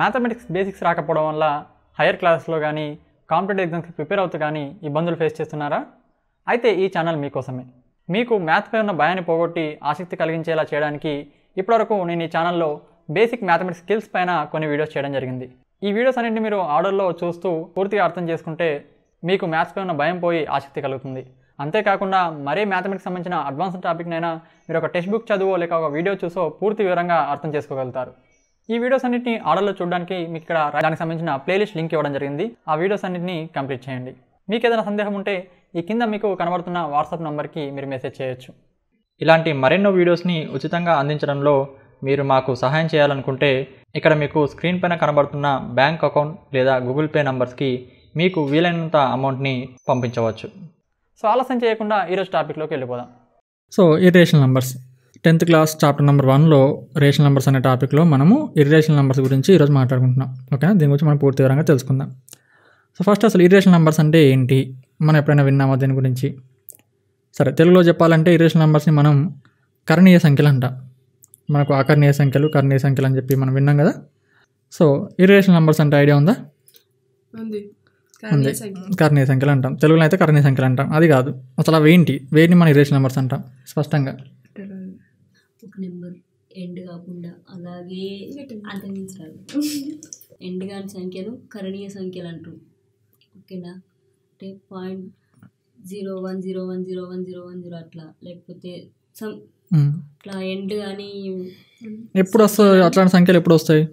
Mathematics basics రాకపోవడం వల్ల hire క్లాసెస్లో కానీ కాంపిటేటివ్ ఎగ్జామ్స్కి ప్రిపేర్ అవుతూ కానీ ఇబ్బందులు ఫేస్ చేస్తున్నారా అయితే ఈ ఛానల్ మీకోసమే మీకు మ్యాథ్పై ఉన్న భయాన్ని పోగొట్టి ఆసక్తి కలిగించేలా చేయడానికి ఇప్పటివరకు నేను ఈ ఛానల్లో బేసిక్ మ్యాథమెటిక్స్ స్కిల్స్ పైన కొన్ని వీడియోస్ చేయడం జరిగింది ఈ వీడియోస్ అన్నింటినీ మీరు ఆర్డర్లో చూస్తూ పూర్తిగా అర్థం చేసుకుంటే మీకు మ్యాథ్స్పై ఉన్న భయం పోయి ఆసక్తి కలుగుతుంది అంతేకాకుండా మరే మ్యాథమెటిక్స్ సంబంధించిన అడ్వాన్స్ టాపిక్నైనా మీరు ఒక టెక్స్ట్ బుక్ చదువు లేక ఒక వీడియో చూసో పూర్తి వివరంగా అర్థం చేసుకోగలుగుతారు ఈ వీడియోస్ అన్నింటినీ ఆర్డర్లో చూడడానికి మీకు ఇక్కడ దానికి సంబంధించిన ప్లేలిస్ట్ లింక్ ఇవ్వడం జరిగింది ఆ వీడియోస్ అన్నింటినీ కంప్లీట్ చేయండి మీకు ఏదైనా సందేహం ఉంటే ఈ కింద మీకు కనబడుతున్న వాట్సాప్ నంబర్కి మీరు మెసేజ్ చేయొచ్చు ఇలాంటి మరెన్నో వీడియోస్ని ఉచితంగా అందించడంలో మీరు మాకు సహాయం చేయాలనుకుంటే ఇక్కడ మీకు స్క్రీన్ పైన కనబడుతున్న బ్యాంక్ అకౌంట్ లేదా గూగుల్ పే నంబర్స్కి మీకు వీలైనంత అమౌంట్ని పంపించవచ్చు సో ఆలస్యం చేయకుండా ఈరోజు టాపిక్లోకి వెళ్ళిపోదాం so rational numbers tenth class chapter number వన్లో రేషన్ నెంబర్స్ అనే టాపిక్లో మనము ఇర్రేషనల్ నెంబర్స్ గురించి ఈరోజు మాట్లాడుకుంటున్నాం ఓకేనా దీని గురించి మనం పూర్తి వివరంగా తెలుసుకుందాం సో ఫస్ట్ అసలు ఇర్రేషనల్ నెంబర్స్ అంటే ఏంటి మనం ఎప్పుడైనా విన్నామా దీని గురించి సరే తెలుగులో చెప్పాలంటే ఇరేషన్ నెంబర్స్ని మనం కరణీయ సంఖ్యలు అంట మనకు ఆకర్ణీయ సంఖ్యలు కర్ణీయ సంఖ్యలు అని చెప్పి మనం విన్నాం కదా సో ఇర్రేషనల్ నెంబర్స్ అంటే ఐడియా ఉందా ఉంది కరణీయ సంఖ్యలు అంటాం తెలుగులో అయితే కరణీయ సంఖ్యలు అంటాం అది కాదు అసలు అవి ఏంటి వేటిని మనం ఇరేషన్ నెంబర్స్ అంటాం స్పష్టంగా నెంబర్ ఎండ్ కాకుండా అలాగే అంతరించాలి ఎండ్ కాని సంఖ్యను కరణీయ సంఖ్యలు అంటారు ఓకేనా అంటే point zero one zero one zero one zero one zero అట్లా లేకపోతే సమ్ అట్లా ఎండ్ కానీ ఎప్పుడు వస్తాయి అట్లాంటి సంఖ్యలు ఎప్పుడు వస్తాయి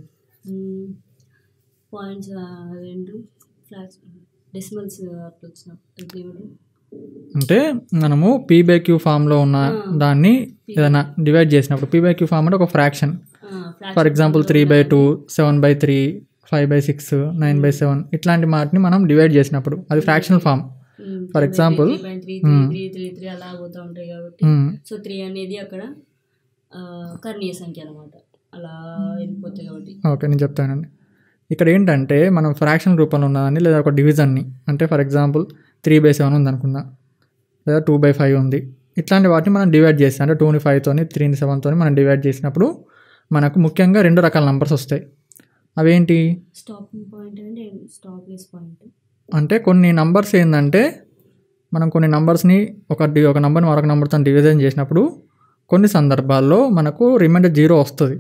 పాయింట్స్ రెండు ఫ్లాట్స్ డెసిమల్స్ అట్లా వచ్చినప్పుడు అంటే మనము పీ ఫామ్లో ఉన్న దాన్ని ఏదైనా డివైడ్ చేసినప్పుడు పీ క్యూ ఫామ్ అంటే ఒక fraction for example three by two seven by three five by six nine by seven ఇట్లాంటి వాటిని మనం డివైడ్ చేసినప్పుడు అది fractional form for example so three అనేది అక్కడ కర్ణీయ సంఖ్య అనమాట అలా ఓకే నేను చెప్తానండి ఇక్కడ ఏంటంటే మనం ఫ్రాక్షన్ రూపంలో ఉన్నదాన్ని లేదా ఒక డివిజన్ని అంటే for example three by seven ఉంది అనుకున్నా లేదా టూ బై ఫైవ్ ఉంది ఇట్లాంటి వాటిని మనం డివైడ్ చేస్తాం అంటే టూని ఫైవ్తోని త్రీని సెవెన్తోని మనం డివైడ్ చేసినప్పుడు మనకు ముఖ్యంగా రెండు రకాల నంబర్స్ వస్తాయి అవేంటి అంటే కొన్ని నంబర్స్ ఏంటంటే మనం కొన్ని నంబర్స్ని ఒక ఒక నంబర్ని మరొక నంబర్తో డివిజన్ చేసినప్పుడు కొన్ని సందర్భాల్లో మనకు రిమైండర్ జీరో వస్తుంది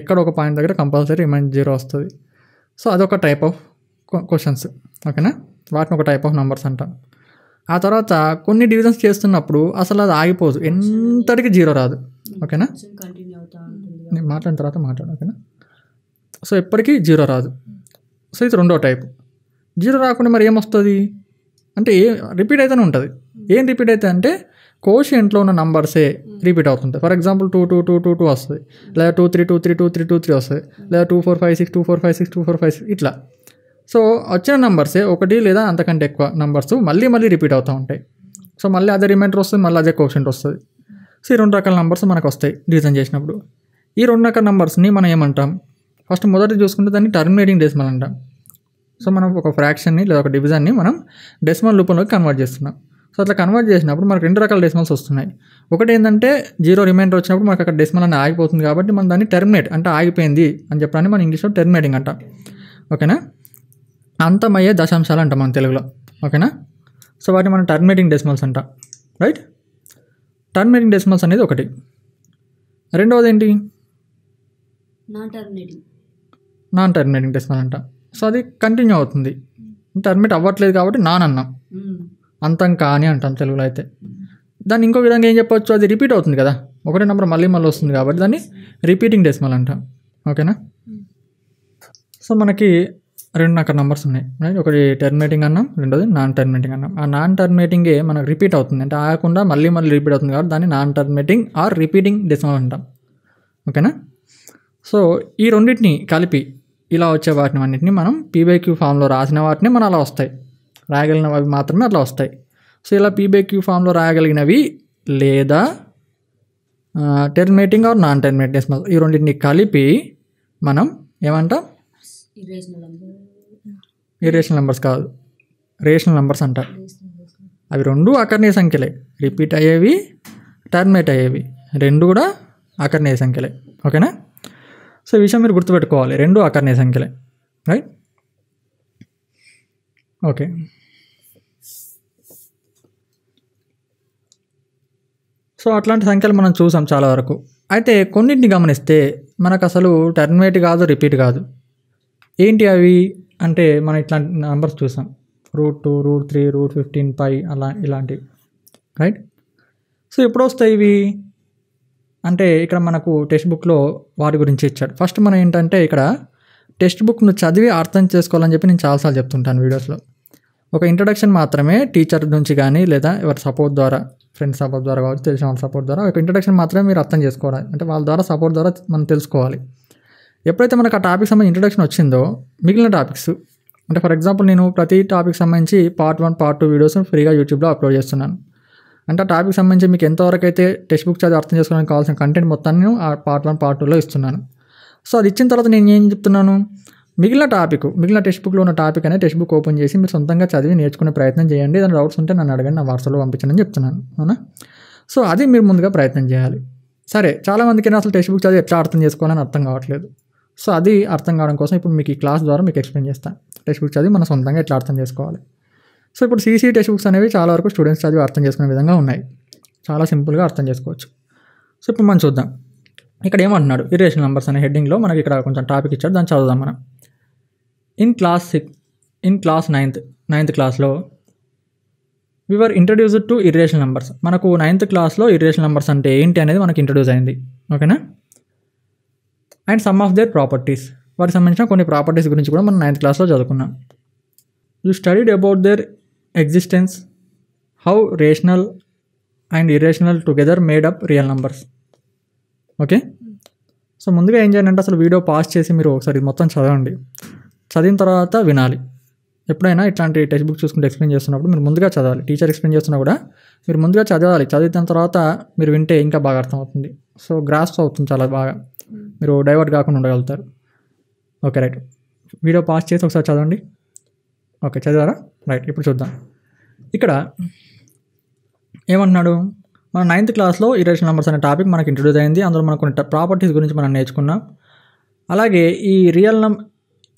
ఎక్కడ ఒక పాయింట్ దగ్గర కంపల్సరీ రిమైండర్ జీరో వస్తుంది సో అదొక టైప్ ఆఫ్ క్వశ్చన్స్ ఓకేనా వాటిని ఒక టైప్ ఆఫ్ నెంబర్స్ అంటాం ఆ తర్వాత కొన్ని డివిజన్స్ చేస్తున్నప్పుడు అసలు అది ఆగిపోదు ఎంతటికి జీరో రాదు ఓకేనా నేను మాట్లాడిన తర్వాత మాట్లాడు ఓకేనా సో ఎప్పటికీ జీరో రాదు సో ఇది రెండో టైప్ జీరో రాకుండా మరి ఏమొస్తుంది అంటే ఏ రిపీట్ అయితేనే ఉంటుంది ఏం రిపీట్ అయితే అంటే కోషియంట్లో ఉన్న నంబర్సే రిపీట్ అవుతుంటాయి for example two two two two two వస్తుంది లేదా two three two three two three two three వస్తుంది లేదా two four five six two four five six two four five six ఇట్లా సో వచ్చిన నెంబర్సే ఒకటి లేదా అంతకంటే ఎక్కువ నెంబర్స్ మళ్ళీ మళ్ళీ రిపీట్ అవుతూ ఉంటాయి సో మళ్ళీ అదే రిమైండర్ వస్తుంది మళ్ళీ అదే క్వశ్చన్ వస్తుంది సో ఈ రెండు రకాల నెంబర్స్ మనకు వస్తాయి డివిజన్ చేసినప్పుడు ఈ రెండు రకాల నెంబర్స్ని మనం ఏమంటాం ఫస్ట్ మొదటి చూసుకుంటే దాన్ని టర్మినేటింగ్ డెసిమల్ అంటాం సో మనం ఒక ఫ్రాక్షన్ని లేదా ఒక డివిజన్ని మనం డెసిమల్ రూపంలోకి కన్వర్ట్ చేస్తున్నాం సో అట్లా కన్వర్ట్ చేసినప్పుడు మనకు రెండు రకాల డెసిమల్స్ వస్తున్నాయి ఒకటి ఏంటంటే జీరో రిమైండర్ వచ్చినప్పుడు మనకు అక్కడ డెసిమల్ అనేది ఆగిపోతుంది కాబట్టి మనం దాన్ని టెర్మినేట్ అంటే ఆగిపోయింది అని చెప్పడానికి మనం ఇంగ్లీష్లో టెర్మినేటింగ్ అంటాం ఓకేనా అంతమయ్యే దశాంశాలు అంటాం మన తెలుగులో ఓకేనా సో వాటిని మనం టర్మినేటింగ్ డెసిమల్స్ అంటాం రైట్ టర్మినేటింగ్ డెసిమల్స్ అనేది ఒకటి రెండవది ఏంటి నాన్ టర్మినేటింగ్ డెసిమల్ అంట సో అది కంటిన్యూ అవుతుంది టర్మినేట్ అవ్వట్లేదు కాబట్టి నాన్ అన్నాం hmm. అంతం కాని అంటాం తెలుగులో అయితే దాన్ని ఇంకో విధంగా ఏం చెప్పవచ్చు అది రిపీట్ అవుతుంది కదా ఒకటే నెంబర్ మళ్ళీ మళ్ళీ వస్తుంది కాబట్టి దాన్ని రిపీటింగ్ డెసిమల్ అంటాం ఓకేనా hmm. సో మనకి రెండు అక్కడ నెంబర్స్ ఉన్నాయి ఒకటి టర్మినేటింగ్ అన్నాం రెండోది నాన్ టర్మినేటింగ్ అన్నాం ఆ నాన్ టర్మినేటింగే మనకు రిపీట్ అవుతుంది అంటే ఆగకుండా మళ్ళీ మళ్ళీ రిపీట్ అవుతుంది కాబట్టి దాన్ని non terminating or repeating decimal అంటాం ఓకేనా సో ఈ రెండింటిని కలిపి ఇలా వచ్చే వాటిని అన్నింటినీ మనం పీబైక్యూ ఫామ్లో రాసిన వాటిని మనం అలా వస్తాయి రాయగలిగినవి మాత్రమే అట్లా వస్తాయి సో ఇలా పీబైక్యూ ఫామ్లో రాయగలిగినవి లేదా టెర్మినేటింగ్ ఆర్ నాన్ టెర్మినేటింగ్ ఈ రెండింటిని కలిపి మనం ఏమంటాం ఇరేషనల్ నెంబర్స్ కాదు రేషనల్ నెంబర్స్ అంటారు అవి రెండు అకర్ణీయ సంఖ్యలే రిపీట్ అయ్యేవి టర్మినేట్ అయ్యేవి రెండు కూడా అకర్ణీయ సంఖ్యలే ఓకేనా సో ఈ విషయం మీరు గుర్తుపెట్టుకోవాలి రెండు అకర్ణీయ సంఖ్యలే రైట్ ఓకే సో అట్లాంటి సంఖ్యలు మనం చూసాం చాలా వరకు అయితే కొన్నింటిని గమనిస్తే మనకు అసలు టర్మినేట్ కాదు రిపీట్ కాదు ఏంటి అవి అంటే మనం ఇట్లాంటి నంబర్స్ చూసాం root two root three root fifteen pi అలా ఇలాంటివి రైట్ సో ఎప్పుడు వస్తాయి ఇవి అంటే ఇక్కడ మనకు టెక్స్ట్ బుక్లో వాటి గురించి ఇచ్చాడు ఫస్ట్ మనం ఏంటంటే ఇక్కడ టెక్స్ట్ బుక్ను చదివి అర్థం చేసుకోవాలని చెప్పి నేను చాలాసార్లు చెప్తుంటాను వీడియోస్లో ఒక ఇంట్రడక్షన్ మాత్రమే టీచర్ నుంచి కానీ లేదా ఎవరి సపోర్ట్ ద్వారా ఫ్రెండ్స్ సపోర్ట్ ద్వారా కావచ్చు తెలిసిన వాళ్ళ సపోర్ట్ ద్వారా ఒక ఇంట్రడక్షన్ మాత్రమే మీరు అర్థం చేసుకోవాలి అంటే వాళ్ళ ద్వారా సపోర్ట్ ద్వారా మనం తెలుసుకోవాలి ఎప్పుడైతే మనకు ఆ టాపిక్ సంబంధించి ఇంట్రొడక్షన్ వచ్చిందో మిగిలిన టాపిక్స్ అంటే ఫర్ ఎగ్జాంపుల్ నేను ప్రతి టాపిక్ సంబంధించి part one part two videos ఫ్రీగా యూట్యూబ్లో అప్లోడ్ చేస్తున్నాను అంటే ఆ టాపిక్ సంబంధించి మీకు ఎంతవరకు అయితే టెక్స్ట్ బుక్ చదివి అర్థం చేసుకోవడానికి కావాల్సిన కంటెంట్ మొత్తాన్ని నేను ఆ పార్ట్ వన్ పార్ట్ టూలో ఇస్తున్నాను సో అది ఇచ్చిన తర్వాత నేను ఏం చెప్తున్నాను మిగిలిన టాపిక్ మిగిలిన టెక్స్ట్ బుక్లో ఉన్న టాపిక్ అనే టెక్స్ట్ బుక్ ఓపెన్ చేసి మీరు సొంతంగా చదివి నేర్చుకునే ప్రయత్నం చేయండి ఏదైనా డౌట్స్ ఉంటే నన్ను అడగండి నా వాట్సాప్లో పంపించండి చెప్తున్నాను అవునా సో అది మీరు ముందుగా ప్రయత్నం చేయాలి సరే చాలామందికి అసలు టెక్స్ట్ బుక్ చదివి ఎట్లా అర్థం చేసుకోవాలని అర్థం కావట్లేదు సో అది అర్థం కావడం కోసం ఇప్పుడు మీకు ఈ క్లాస్ ద్వారా మీకు ఎక్స్ప్లెయిన్ చేస్తాను టెక్స్ట్ బుక్స్ చదివి మనం సొంతంగా ఎట్లా అర్థం చేసుకోవాలి సో ఇప్పుడు సీసీ టెక్స్ట్ బుక్స్ అనేవి చాలా వరకు స్టూడెంట్స్ చదివి అర్థం చేసుకునే విధంగా ఉన్నాయి చాలా సింపుల్గా అర్థం చేసుకోవచ్చు సో ఇప్పుడు మనం చూద్దాం ఇక్కడ ఏమంటున్నాడు ఇరేషన్ నెంబర్స్ అనే హెడ్డింగ్లో మనకి ఇక్కడ కొంచెం టాపిక్ ఇచ్చాడు దాన్ని చదువుదాం మనం in class six in class ninth ninth క్లాస్లో we were introduced to irrational numbers మనకు నైన్త్ క్లాస్లో ఇరేషన్ నెంబర్స్ అంటే ఏంటి అనేది మనకి ఇంట్రడ్యూస్ అయింది ఓకేనా and some of their properties వాటికి సంబంధించిన కొన్ని ప్రాపర్టీస్ గురించి కూడా మనం నైన్త్ క్లాస్లో చదువుకున్నాం you studied about their existence how rational and irrational together made up real numbers okay so ముందుగా ఏం చేయాలంటే అసలు వీడియో పాస్ చేసి మీరు ఒకసారి మొత్తం చదవండి చదివిన తర్వాత వినాలి ఎప్పుడైనా ఇట్లాంటి టెక్స్ట్ బుక్ చూసుకుంటే ఎక్స్ప్లెయిన్ చేస్తున్నప్పుడు మీరు ముందుగా చదవాలి టీచర్ ఎక్స్ప్లెయిన్ చేస్తున్నా కూడా మీరు ముందుగా చదవాలి చదివిన తర్వాత మీరు వింటే ఇంకా బాగా అర్థమవుతుంది సో గ్రాస్ అవుతుంది చాలా బాగా మీరు డైవర్ట్ కాకుండా ఉండగలుగుతారు ఓకే రైట్ వీడియో పాస్ చేసి ఒకసారి చదవండి ఓకే చదివారా రైట్ ఇప్పుడు చూద్దాం ఇక్కడ ఏమంటున్నాడు మన నైన్త్ క్లాస్లో ఇరేషన్ నెంబర్స్ అనే టాపిక్ మనకి ఇంట్రడ్యూస్ అయింది అందులో మనకు కొన్ని ప్రాపర్టీస్ గురించి మనం నేర్చుకున్నాం అలాగే ఈ రియల్ నం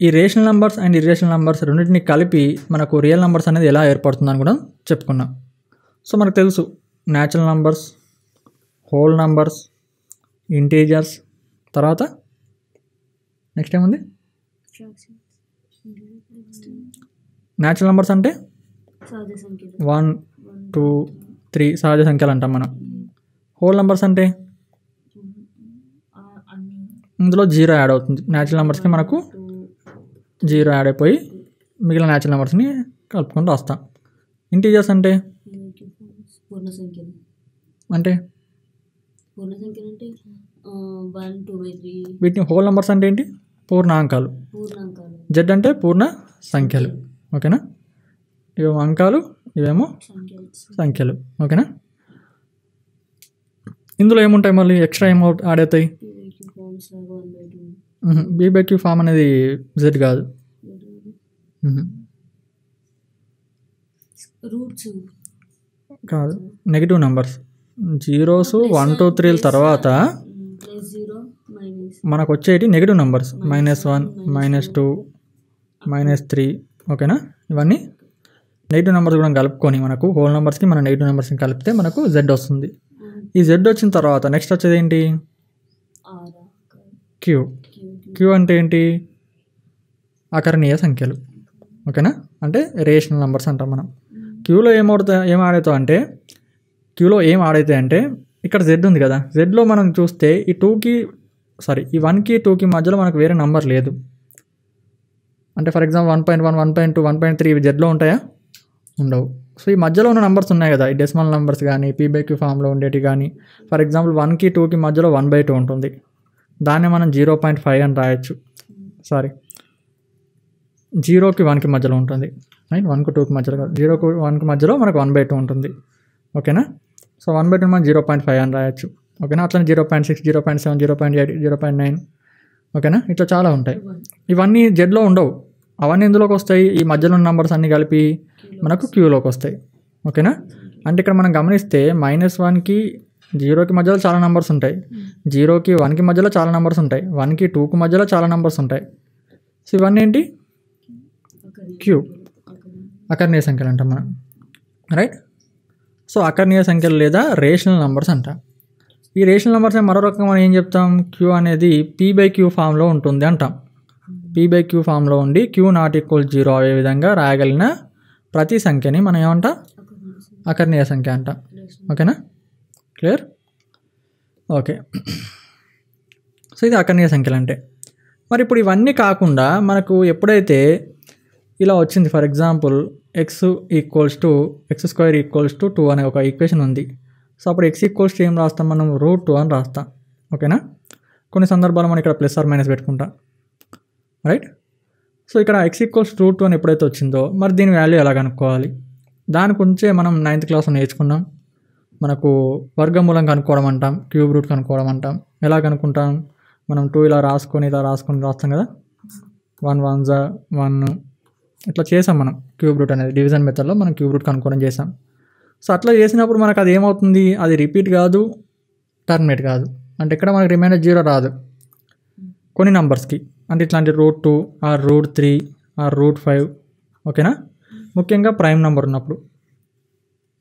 ఈ rational numbers and irrational numbers రెండింటినీ కలిపి మనకు రియల్ నెంబర్స్ అనేది ఎలా ఏర్పడుతుందని కూడా చెప్పుకున్నాం సో మనకు తెలుసు natural numbers whole numbers integers తర్వాత నెక్స్ట్ ఏముంది న్యాచురల్ నెంబర్స్ అంటే వన్ టూ త్రీ సహజ సంఖ్యలు అంటాం మనం హోల్ నెంబర్స్ అంటే ఇందులో జీరో యాడ్ అవుతుంది న్యాచురల్ నెంబర్స్కి మనకు జీరో యాడ్ అయిపోయి మిగిలిన న్యాచురల్ నెంబర్స్ని కలుపుకుంటూ వస్తాం ఇంటీజర్స్ అంటే అంటే వీటిని హోల్ నెంబర్స్ అంటే ఏంటి పూర్ణాంకాలు అంకాలు జెడ్ అంటే పూర్ణ సంఖ్యలు ఓకేనా ఇవేమో అంకాలు ఇవేమో సంఖ్యలు ఓకేనా ఇందులో ఏముంటాయి మళ్ళీ ఎక్స్ట్రా ఏమౌట్ ఆడేతాయి బీబెక్యూ ఫామ్ అనేది జెడ్ కాదు కాదు negative numbers zeros one two త్రీల తర్వాత మనకు వచ్చేటి negative numbers minus one minus two minus three ఓకేనా ఇవన్నీ నెగిటివ్ నెంబర్స్ కూడా కలుపుకొని మనకు హోల్ నెంబర్స్కి మన నెగిటివ్ నెంబర్స్ని కలిపితే మనకు జెడ్ వస్తుంది ఈ జెడ్ వచ్చిన తర్వాత నెక్స్ట్ వచ్చేది ఏంటి క్యూ క్యూ అంటే ఏంటి అకరణీయ సంఖ్యలు ఓకేనా అంటే రేషనల్ నెంబర్స్ అంటాం మనం క్యూలో ఏమవుతా ఏం ఆడవుతా అంటే క్యూలో ఏం ఆడవుతాయి అంటే ఇక్కడ జెడ్ ఉంది కదా జెడ్లో మనం చూస్తే ఈ టూకి సారీ ఈ వన్కి టూకి మధ్యలో మనకు వేరే నంబర్ లేదు అంటే for example one point one one point two one point three ఇవి జెడ్లో ఉంటాయా ఉండవు సో ఈ మధ్యలో ఉన్న నంబర్స్ ఉన్నాయి కదా ఈ డెసిమల్ నెంబర్స్ కానీ పీబైక్యూ ఫామ్లో ఉండేవి కానీ ఫర్ ఎగ్జాంపుల్ వన్కి టూకి మధ్యలో వన్ బై టూ ఉంటుంది దాన్ని మనం జీరో పాయింట్ ఫైవ్ అని రాయొచ్చు సారీ జీరోకి వన్కి మధ్యలో ఉంటుంది రైట్ వన్కు టూకి మధ్యలో కాదు జీరోకి వన్కి మధ్యలో మనకు వన్ బై టూ ఉంటుంది ఓకేనా సో వన్ బై టూ మనం జీరో పాయింట్ ఫైవ్ అని రాయొచ్చు ఓకేనా అట్లనే zero point six zero point seven zero point eight zero point nine ఓకేనా ఇట్లా చాలా ఉంటాయి ఇవన్నీ జెడ్లో ఉండవు అవన్నీ ఎందులోకి వస్తాయి ఈ మధ్యలో ఉన్న నెంబర్స్ అన్నీ కలిపి మనకు క్యూలోకి వస్తాయి ఓకేనా అంటే ఇక్కడ మనం గమనిస్తే మైనస్ వన్కి జీరోకి మధ్యలో చాలా నెంబర్స్ ఉంటాయి జీరోకి వన్కి మధ్యలో చాలా నెంబర్స్ ఉంటాయి వన్కి టూకి మధ్యలో చాలా నెంబర్స్ ఉంటాయి సో ఇవన్నీ ఏంటి క్యూ అకర్ణీయ సంఖ్యలు అంటాం మనం రైట్ సో అకర్ణీయ సంఖ్యలు లేదా రేషనల్ నెంబర్స్ అంటాం ఈ రేషన్ నెంబర్స్ మరో రకం మనం ఏం చెప్తాం క్యూ అనేది పీ బై క్యూ ఫామ్లో ఉంటుంది అంటాం పీ బై క్యూ ఫామ్లో ఉండి క్యూ నాట్ ఈక్వల్ జీరో అయ్యే విధంగా రాయగలిగిన ప్రతి సంఖ్యని మనం ఏమంటాం అకర్ణీయ సంఖ్య అంటాం ఓకేనా క్లియర్ ఓకే సో ఇది అకర్ణీయ సంఖ్యలు అంటే మరి ఇప్పుడు ఇవన్నీ కాకుండా మనకు ఎప్పుడైతే ఇలా వచ్చింది for example x equals to x square equals to two అనే ఒక ఈక్వేషన్ ఉంది సో అప్పుడు ఎక్స్ ఈక్వల్స్ ఏం రాస్తాం మనం రూట్ టూ అని రాస్తాం ఓకేనా కొన్ని సందర్భాలు మనం ఇక్కడ ప్లస్ ఆర్ మైనస్ పెట్టుకుంటాం రైట్ సో ఇక్కడ ఎక్స్ ఈక్వల్స్ రూట్ టూ అని ఎప్పుడైతే వచ్చిందో మరి దీని వాల్యూ ఎలా కనుక్కోవాలి దాని గురించే మనం నైన్త్ క్లాస్లో నేర్చుకున్నాం మనకు వర్గమూలం కనుక్కోవడం అంటాం క్యూబ్ రూట్ కనుక్కోవడం అంటాం ఎలా కనుక్కుంటాం మనం టూ ఇలా రాసుకొని ఇలా రాసుకొని రాస్తాం కదా వన్ వన్ జా వన్ ఇట్లా చేసాం మనం క్యూబ్ రూట్ అనేది డివిజన్ మెథడ్లో మనం క్యూబ్ రూట్ కనుక్కోవడం చేసాం సో అట్లా చేసినప్పుడు మనకు అది ఏమవుతుంది అది రిపీట్ కాదు టర్మినేట్ కాదు అంటే ఇక్కడ మనకు రిమైండర్ జీరో రాదు కొన్ని నంబర్స్కి అంటే ఇట్లాంటి root two or root three or root five ఓకేనా ముఖ్యంగా ప్రైమ్ నెంబర్ ఉన్నప్పుడు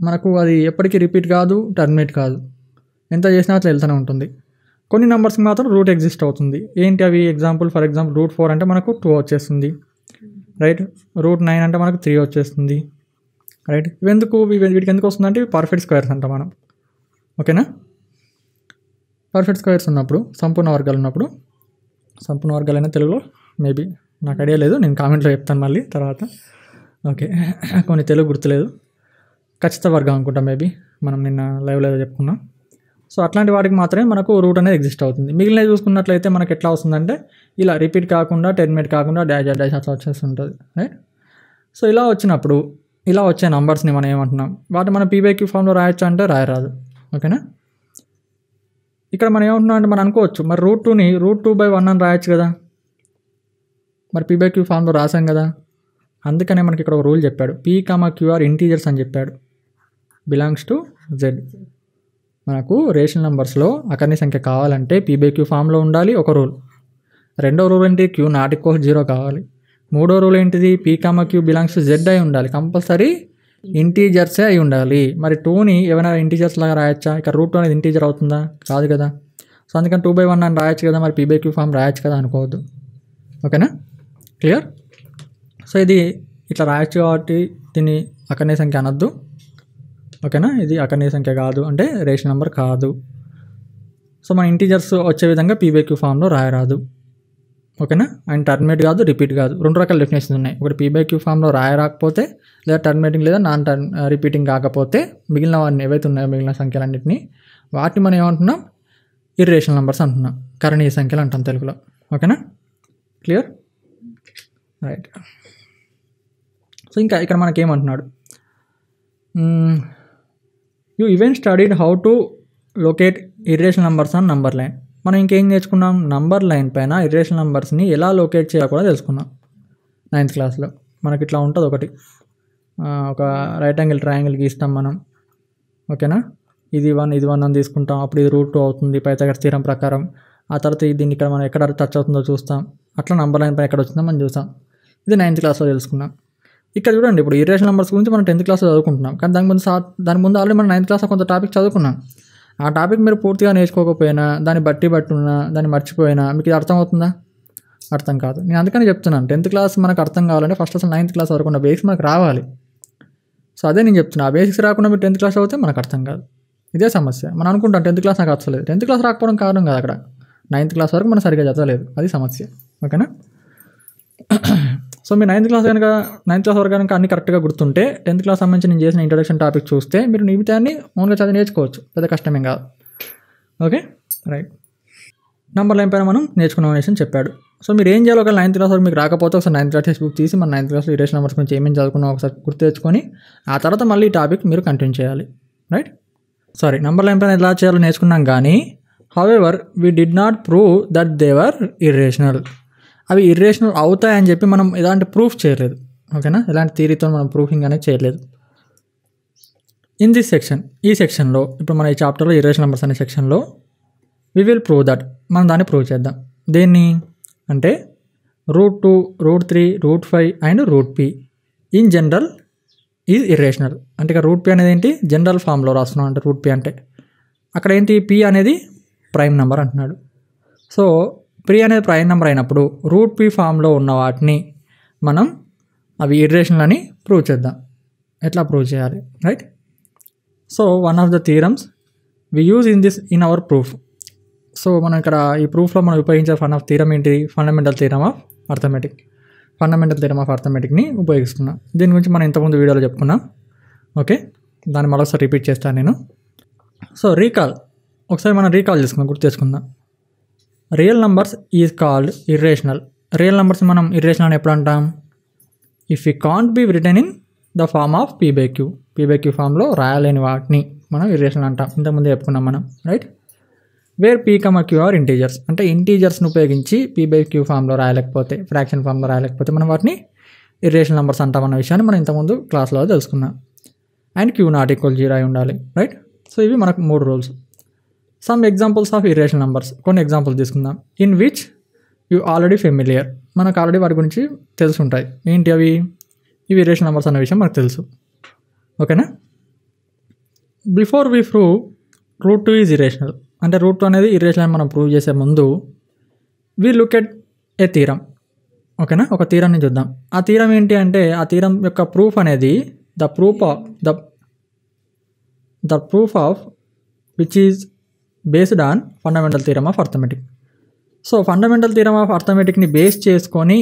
మనకు అది ఎప్పటికీ రిపీట్ కాదు టర్మినేట్ కాదు ఎంత చేసినా అట్లా వెళ్తూనే ఉంటుంది కొన్ని నెంబర్స్కి మాత్రం రూట్ ఎగ్జిస్ట్ అవుతుంది ఏంటి అవి example for example root four అంటే మనకు టూ వచ్చేస్తుంది రైట్ రూట్ నైన్ అంటే మనకు త్రీ వచ్చేస్తుంది రైట్ ఇవెందుకు వీటికి ఎందుకు వస్తుందంటే ఇవి పర్ఫెక్ట్ స్క్వేర్స్ అంట మనం ఓకేనా పర్ఫెక్ట్ స్క్వేర్స్ ఉన్నప్పుడు సంపూర్ణ వర్గాలు ఉన్నప్పుడు సంపూర్ణ అయినా తెలుగులో మేబీ నాకు ఐడియా లేదు నేను కామెంట్లో చెప్తాను మళ్ళీ తర్వాత ఓకే కొన్ని తెలుగు గుర్తులేదు ఖచ్చిత వర్గం అనుకుంటా మేబీ మనం నిన్న లైవ్లో చెప్పుకున్నాం సో అట్లాంటి వాటికి మాత్రమే మనకు రూట్ అనేది ఎగ్జిస్ట్ అవుతుంది మిగిలిన చూసుకున్నట్లయితే మనకు ఎట్లా వస్తుందంటే ఇలా రిపీట్ కాకుండా టెర్మినేట్ కాకుండా డాష్ డాష్ అట్లా వచ్చేసి ఉంటుంది రైట్ సో ఇలా వచ్చినప్పుడు ఇలా వచ్చే నంబర్స్ని మనం ఏమంటున్నాం వాటిని మనం పీబైక్యూ ఫామ్లో రాయొచ్చు అంటే రాయరాదు ఓకేనా ఇక్కడ మనం ఏమంటున్నాం అంటే మనం అనుకోవచ్చు మరి రూట్ టూని రూట్ టూ బై వన్ అని రాయొచ్చు కదా మరి పీబైక్యూ ఫామ్లో రాసాం కదా అందుకనే మనకి ఇక్కడ ఒక రూల్ చెప్పాడు పీ కామా క్యూఆర్ ఇంటీజర్స్ అని చెప్పాడు బిలాంగ్స్ టు జెడ్ మనకు రేషన్ నెంబర్స్లో అకర్ణి సంఖ్య కావాలంటే పీబీక్యూ ఫామ్లో ఉండాలి ఒక రూల్ రెండో రూల్ అంటే క్యూ నాటికో జీరో కావాలి మూడో రూల్ ఏంటిది p q belongs to Z అయి ఉండాలి కంపల్సరీ ఇంటీజర్సే అయి ఉండాలి మరి టూని ఏమైనా ఇంటీజర్స్ లాగా రాయొచ్చా ఇక రూట్ అనేది ఇంటీజర్ అవుతుందా కాదు కదా సో అందుకని టూ బై వన్ అని రాయొచ్చు కదా మరి పీ బై క్యూ ఫామ్ రాయొచ్చు కదా అనుకోవద్దు ఓకేనా క్లియర్ సో ఇది ఇట్లా రాయొచ్చు కాబట్టి దీన్ని అక్కడనే సంఖ్య అనొద్దు ఓకేనా ఇది అక్కడనే సంఖ్య కాదు అంటే రేషన్ నెంబర్ కాదు సో మన ఇంటీజర్స్ వచ్చే విధంగా పీబీక్యూ ఫామ్లో రాయరాదు ఓకేనా అండ్ టర్మినేట్ కాదు రిపీట్ కాదు రెండు రకాల డెఫినేషన్స్ ఉన్నాయి ఒకటి క్యూ ఫామ్లో రాయ రాకపోతే లేదా టర్మినేటింగ్ లేదా నాన్ టర్ రిపీటింగ్ కాకపోతే మిగిలిన వాటిని ఏవైతే ఉన్నాయో మిగిలిన సంఖ్యలన్నింటినీ వాటిని మనం ఏమంటున్నాం ఇర్రేషనల్ నెంబర్స్ అంటున్నాం కరణీయ సంఖ్యలు అంటాం తెలుగులో ఓకేనా క్లియర్ రైట్ సో ఇంకా ఇక్కడ మనకి ఏమంటున్నాడు you even studied how to locate irrational numbers and number line మనం ఇంకేం నేర్చుకున్నాం నంబర్ లైన్ పైన ఇరేషనల్ నంబర్స్ని ఎలా లొకేట్ చేయాలో కూడా తెలుసుకున్నాం నైన్త్ క్లాస్లో మనకి ఇట్లా ఉంటుంది ఒకటి ఒక రైట్ యాంగిల్ ట్రయాంగిల్ గీస్తాం మనం ఓకేనా ఇది వన్ ఇది వన్ అని తీసుకుంటాం అప్పుడు ఇది రూట్ టూ అవుతుంది పైతగడ తీరం ప్రకారం ఆ తర్వాత దీన్ని ఇక్కడ మనం ఎక్కడ టచ్ అవుతుందో చూస్తాం అట్లా నంబర్ లైన్ పైన ఎక్కడ వచ్చిందో మనం చూస్తాం ఇది నైన్త్ క్లాస్లో తెలుసుకున్నాం ఇక్కడ చూడండి ఇప్పుడు ఇరేషన్ నెంబర్స్ గురించి మనం టెన్త్ క్లాస్లో చదువుకుంటున్నాం కానీ దాని ముందు దాని ముందు ఆల్రెడీ మనం నైన్త్ క్లాస్లో కొంత టాపిక్ చదువుకున్నాం ఆ టాపిక్ మీరు పూర్తిగా నేర్చుకోకపోయినా దాన్ని బట్టి బట్టున్నా దాన్ని మర్చిపోయినా మీకు ఇది అర్థమవుతుందా అర్థం కాదు నేను అందుకని చెప్తున్నాను టెన్త్ క్లాస్ మనకు అర్థం కావాలంటే ఫస్ట్ అసలు నైన్త్ క్లాస్ వరకు ఉన్న బేసిక్స్ మనకు రావాలి సో అదే నేను చెప్తున్నా ఆ బేసిక్స్ రాకుండా మీరు టెన్త్ క్లాస్ అవుతే మనకు అర్థం కాదు ఇదే సమస్య మనం అనుకుంటాం టెన్త్ క్లాస్ నాకు అర్థలేదు టెన్త్ క్లాస్ రాకపోవడం కారణం కాదు అక్కడ నైన్త్ క్లాస్ వరకు మనం సరిగ్గా చదవలేదు అది సమస్య ఓకేనా సో మీ నైన్త్ క్లాస్ కనుక నైన్త్ క్లాస్ వరకు కనుక అన్ని కరెక్ట్గా గుర్తుంటే టెన్త్ క్లాస్ సంబంధించి నేను చేసిన ఇంట్రొడక్షన్ టాపిక్ చూస్తే మీరు నిమిత్తాన్ని ఓన్గా చదివి నేర్చుకోవచ్చు పెద్ద కష్టమేం కాదు ఓకే రైట్ నంబర్ లైన్ పైన మనం నేర్చుకున్నాం అనేసి చెప్పాడు సో మీరు ఏం చేయాలి ఒక నైన్త్ క్లాస్ వరకు మీకు రాకపోతే ఒకసారి నైన్త్ క్లాస్ టెక్స్ట్ బుక్ తీసి మన నైన్త్ క్లాస్ ఇరేషన్ నెంబర్స్ గురించి ఏమేమి చదువుకున్నాం ఒకసారి గుర్తు తెచ్చుకొని ఆ తర్వాత మళ్ళీ ఈ టాపిక్ మీరు కంటిన్యూ చేయాలి రైట్ సారీ నంబర్ లైన్ పైన ఎలా చేయాలో నేర్చుకున్నాం కానీ however we did not prove that they are irrational అవి ఇర్రేషనల్ అవుతాయని చెప్పి మనం ఎలాంటి ప్రూఫ్ చేయలేదు ఓకేనా ఎలాంటి థీరీతో మనం ప్రూఫింగ్ అనేది చేయలేదు ఇన్ దిస్ సెక్షన్ ఈ సెక్షన్లో ఇప్పుడు మన ఈ చాప్టర్లో ఇరేషన్ నెంబర్స్ అనే సెక్షన్లో వి విల్ ప్రూవ్ దట్ మనం దాన్ని ప్రూవ్ చేద్దాం దేన్ని అంటే root two root three root five and root p in general is irrational అంటే ఇక రూట్ పి అనేది ఏంటి జనరల్ ఫామ్లో రాస్తున్నాం అంటే రూట్ పి అంటే అక్కడ ఏంటి పి అనేది ప్రైమ్ నెంబర్ అంటున్నాడు సో ప్రీ అనేది ప్రైమ్ నెంబర్ అయినప్పుడు రూట్ పీ ఫామ్లో ఉన్న వాటిని మనం అవి ఇటరేషన్లు అని ప్రూవ్ చేద్దాం ఎట్లా ప్రూవ్ చేయాలి right so one of the theorems we use in this in our proof so మనం ఇక్కడ ఈ ప్రూఫ్లో మనం ఉపయోగించే ఫన్ ఆఫ్ థీరం ఏంటి fundamental theorem of arithmetic fundamental theorem of అర్థమెటిక్ని ఉపయోగిస్తున్నాం దీని గురించి మనం ఇంతకుముందు వీడియోలో చెప్పుకున్నాం ఓకే దాన్ని మరోసారి రిపీట్ చేస్తాను నేను సో రీకాల్ ఒకసారి మనం రీకాల్ చేసుకుందాం గుర్తు చేసుకుందాం real numbers is called irrational real numbers మనం ఇర్రేషనల్ అని ఎప్పుడు అంటాం if you can't be written in the form of p by q p by q ఫామ్లో రాయలేని వాటిని మనం ఇర్రేషనల్ అంటాం ఇంతకుముందు చెప్పుకున్నాం మనం right where p q are integers అంటే ఇంటీజర్స్ని ఉపయోగించి పీ క్యూ ఫామ్లో రాయలేకపోతే ఫ్రాక్షన్ ఫామ్లో రాయలేకపోతే మనం వాటిని ఇర్రేషనల్ నెంబర్స్ అంటాం అన్న విషయాన్ని మనం ఇంతకుముందు క్లాస్లో తెలుసుకున్నాం and q not equal zero అయి ఉండాలి రైట్ సో ఇవి మనకు మూడు rules some examples of irrational numbers కొన్ని ఎగ్జాంపుల్స్ తీసుకుందాం in which you already familiar మనకు ఆల్రెడీ వాటి గురించి తెలుసుంటాయి ఏంటి అవి ఇవి ఇరేషన్ నంబర్స్ అనే విషయం మనకు తెలుసు ఓకేనా before we prove root two is irrational అంటే రూట్ టూ అనేది ఇరేషనల్ మనం ప్రూవ్ చేసే ముందు వి లుక్ ఎట్ ఏ తీరం ఓకేనా ఒక తీరాన్ని చూద్దాం ఆ తీరం ఏంటి అంటే ఆ తీరం యొక్క ప్రూఫ్ అనేది the proof of the the proof of which is based on fundamental theorem of arithmetic so fundamental theorem of అర్థమెటిక్ని బేస్ చేసుకొని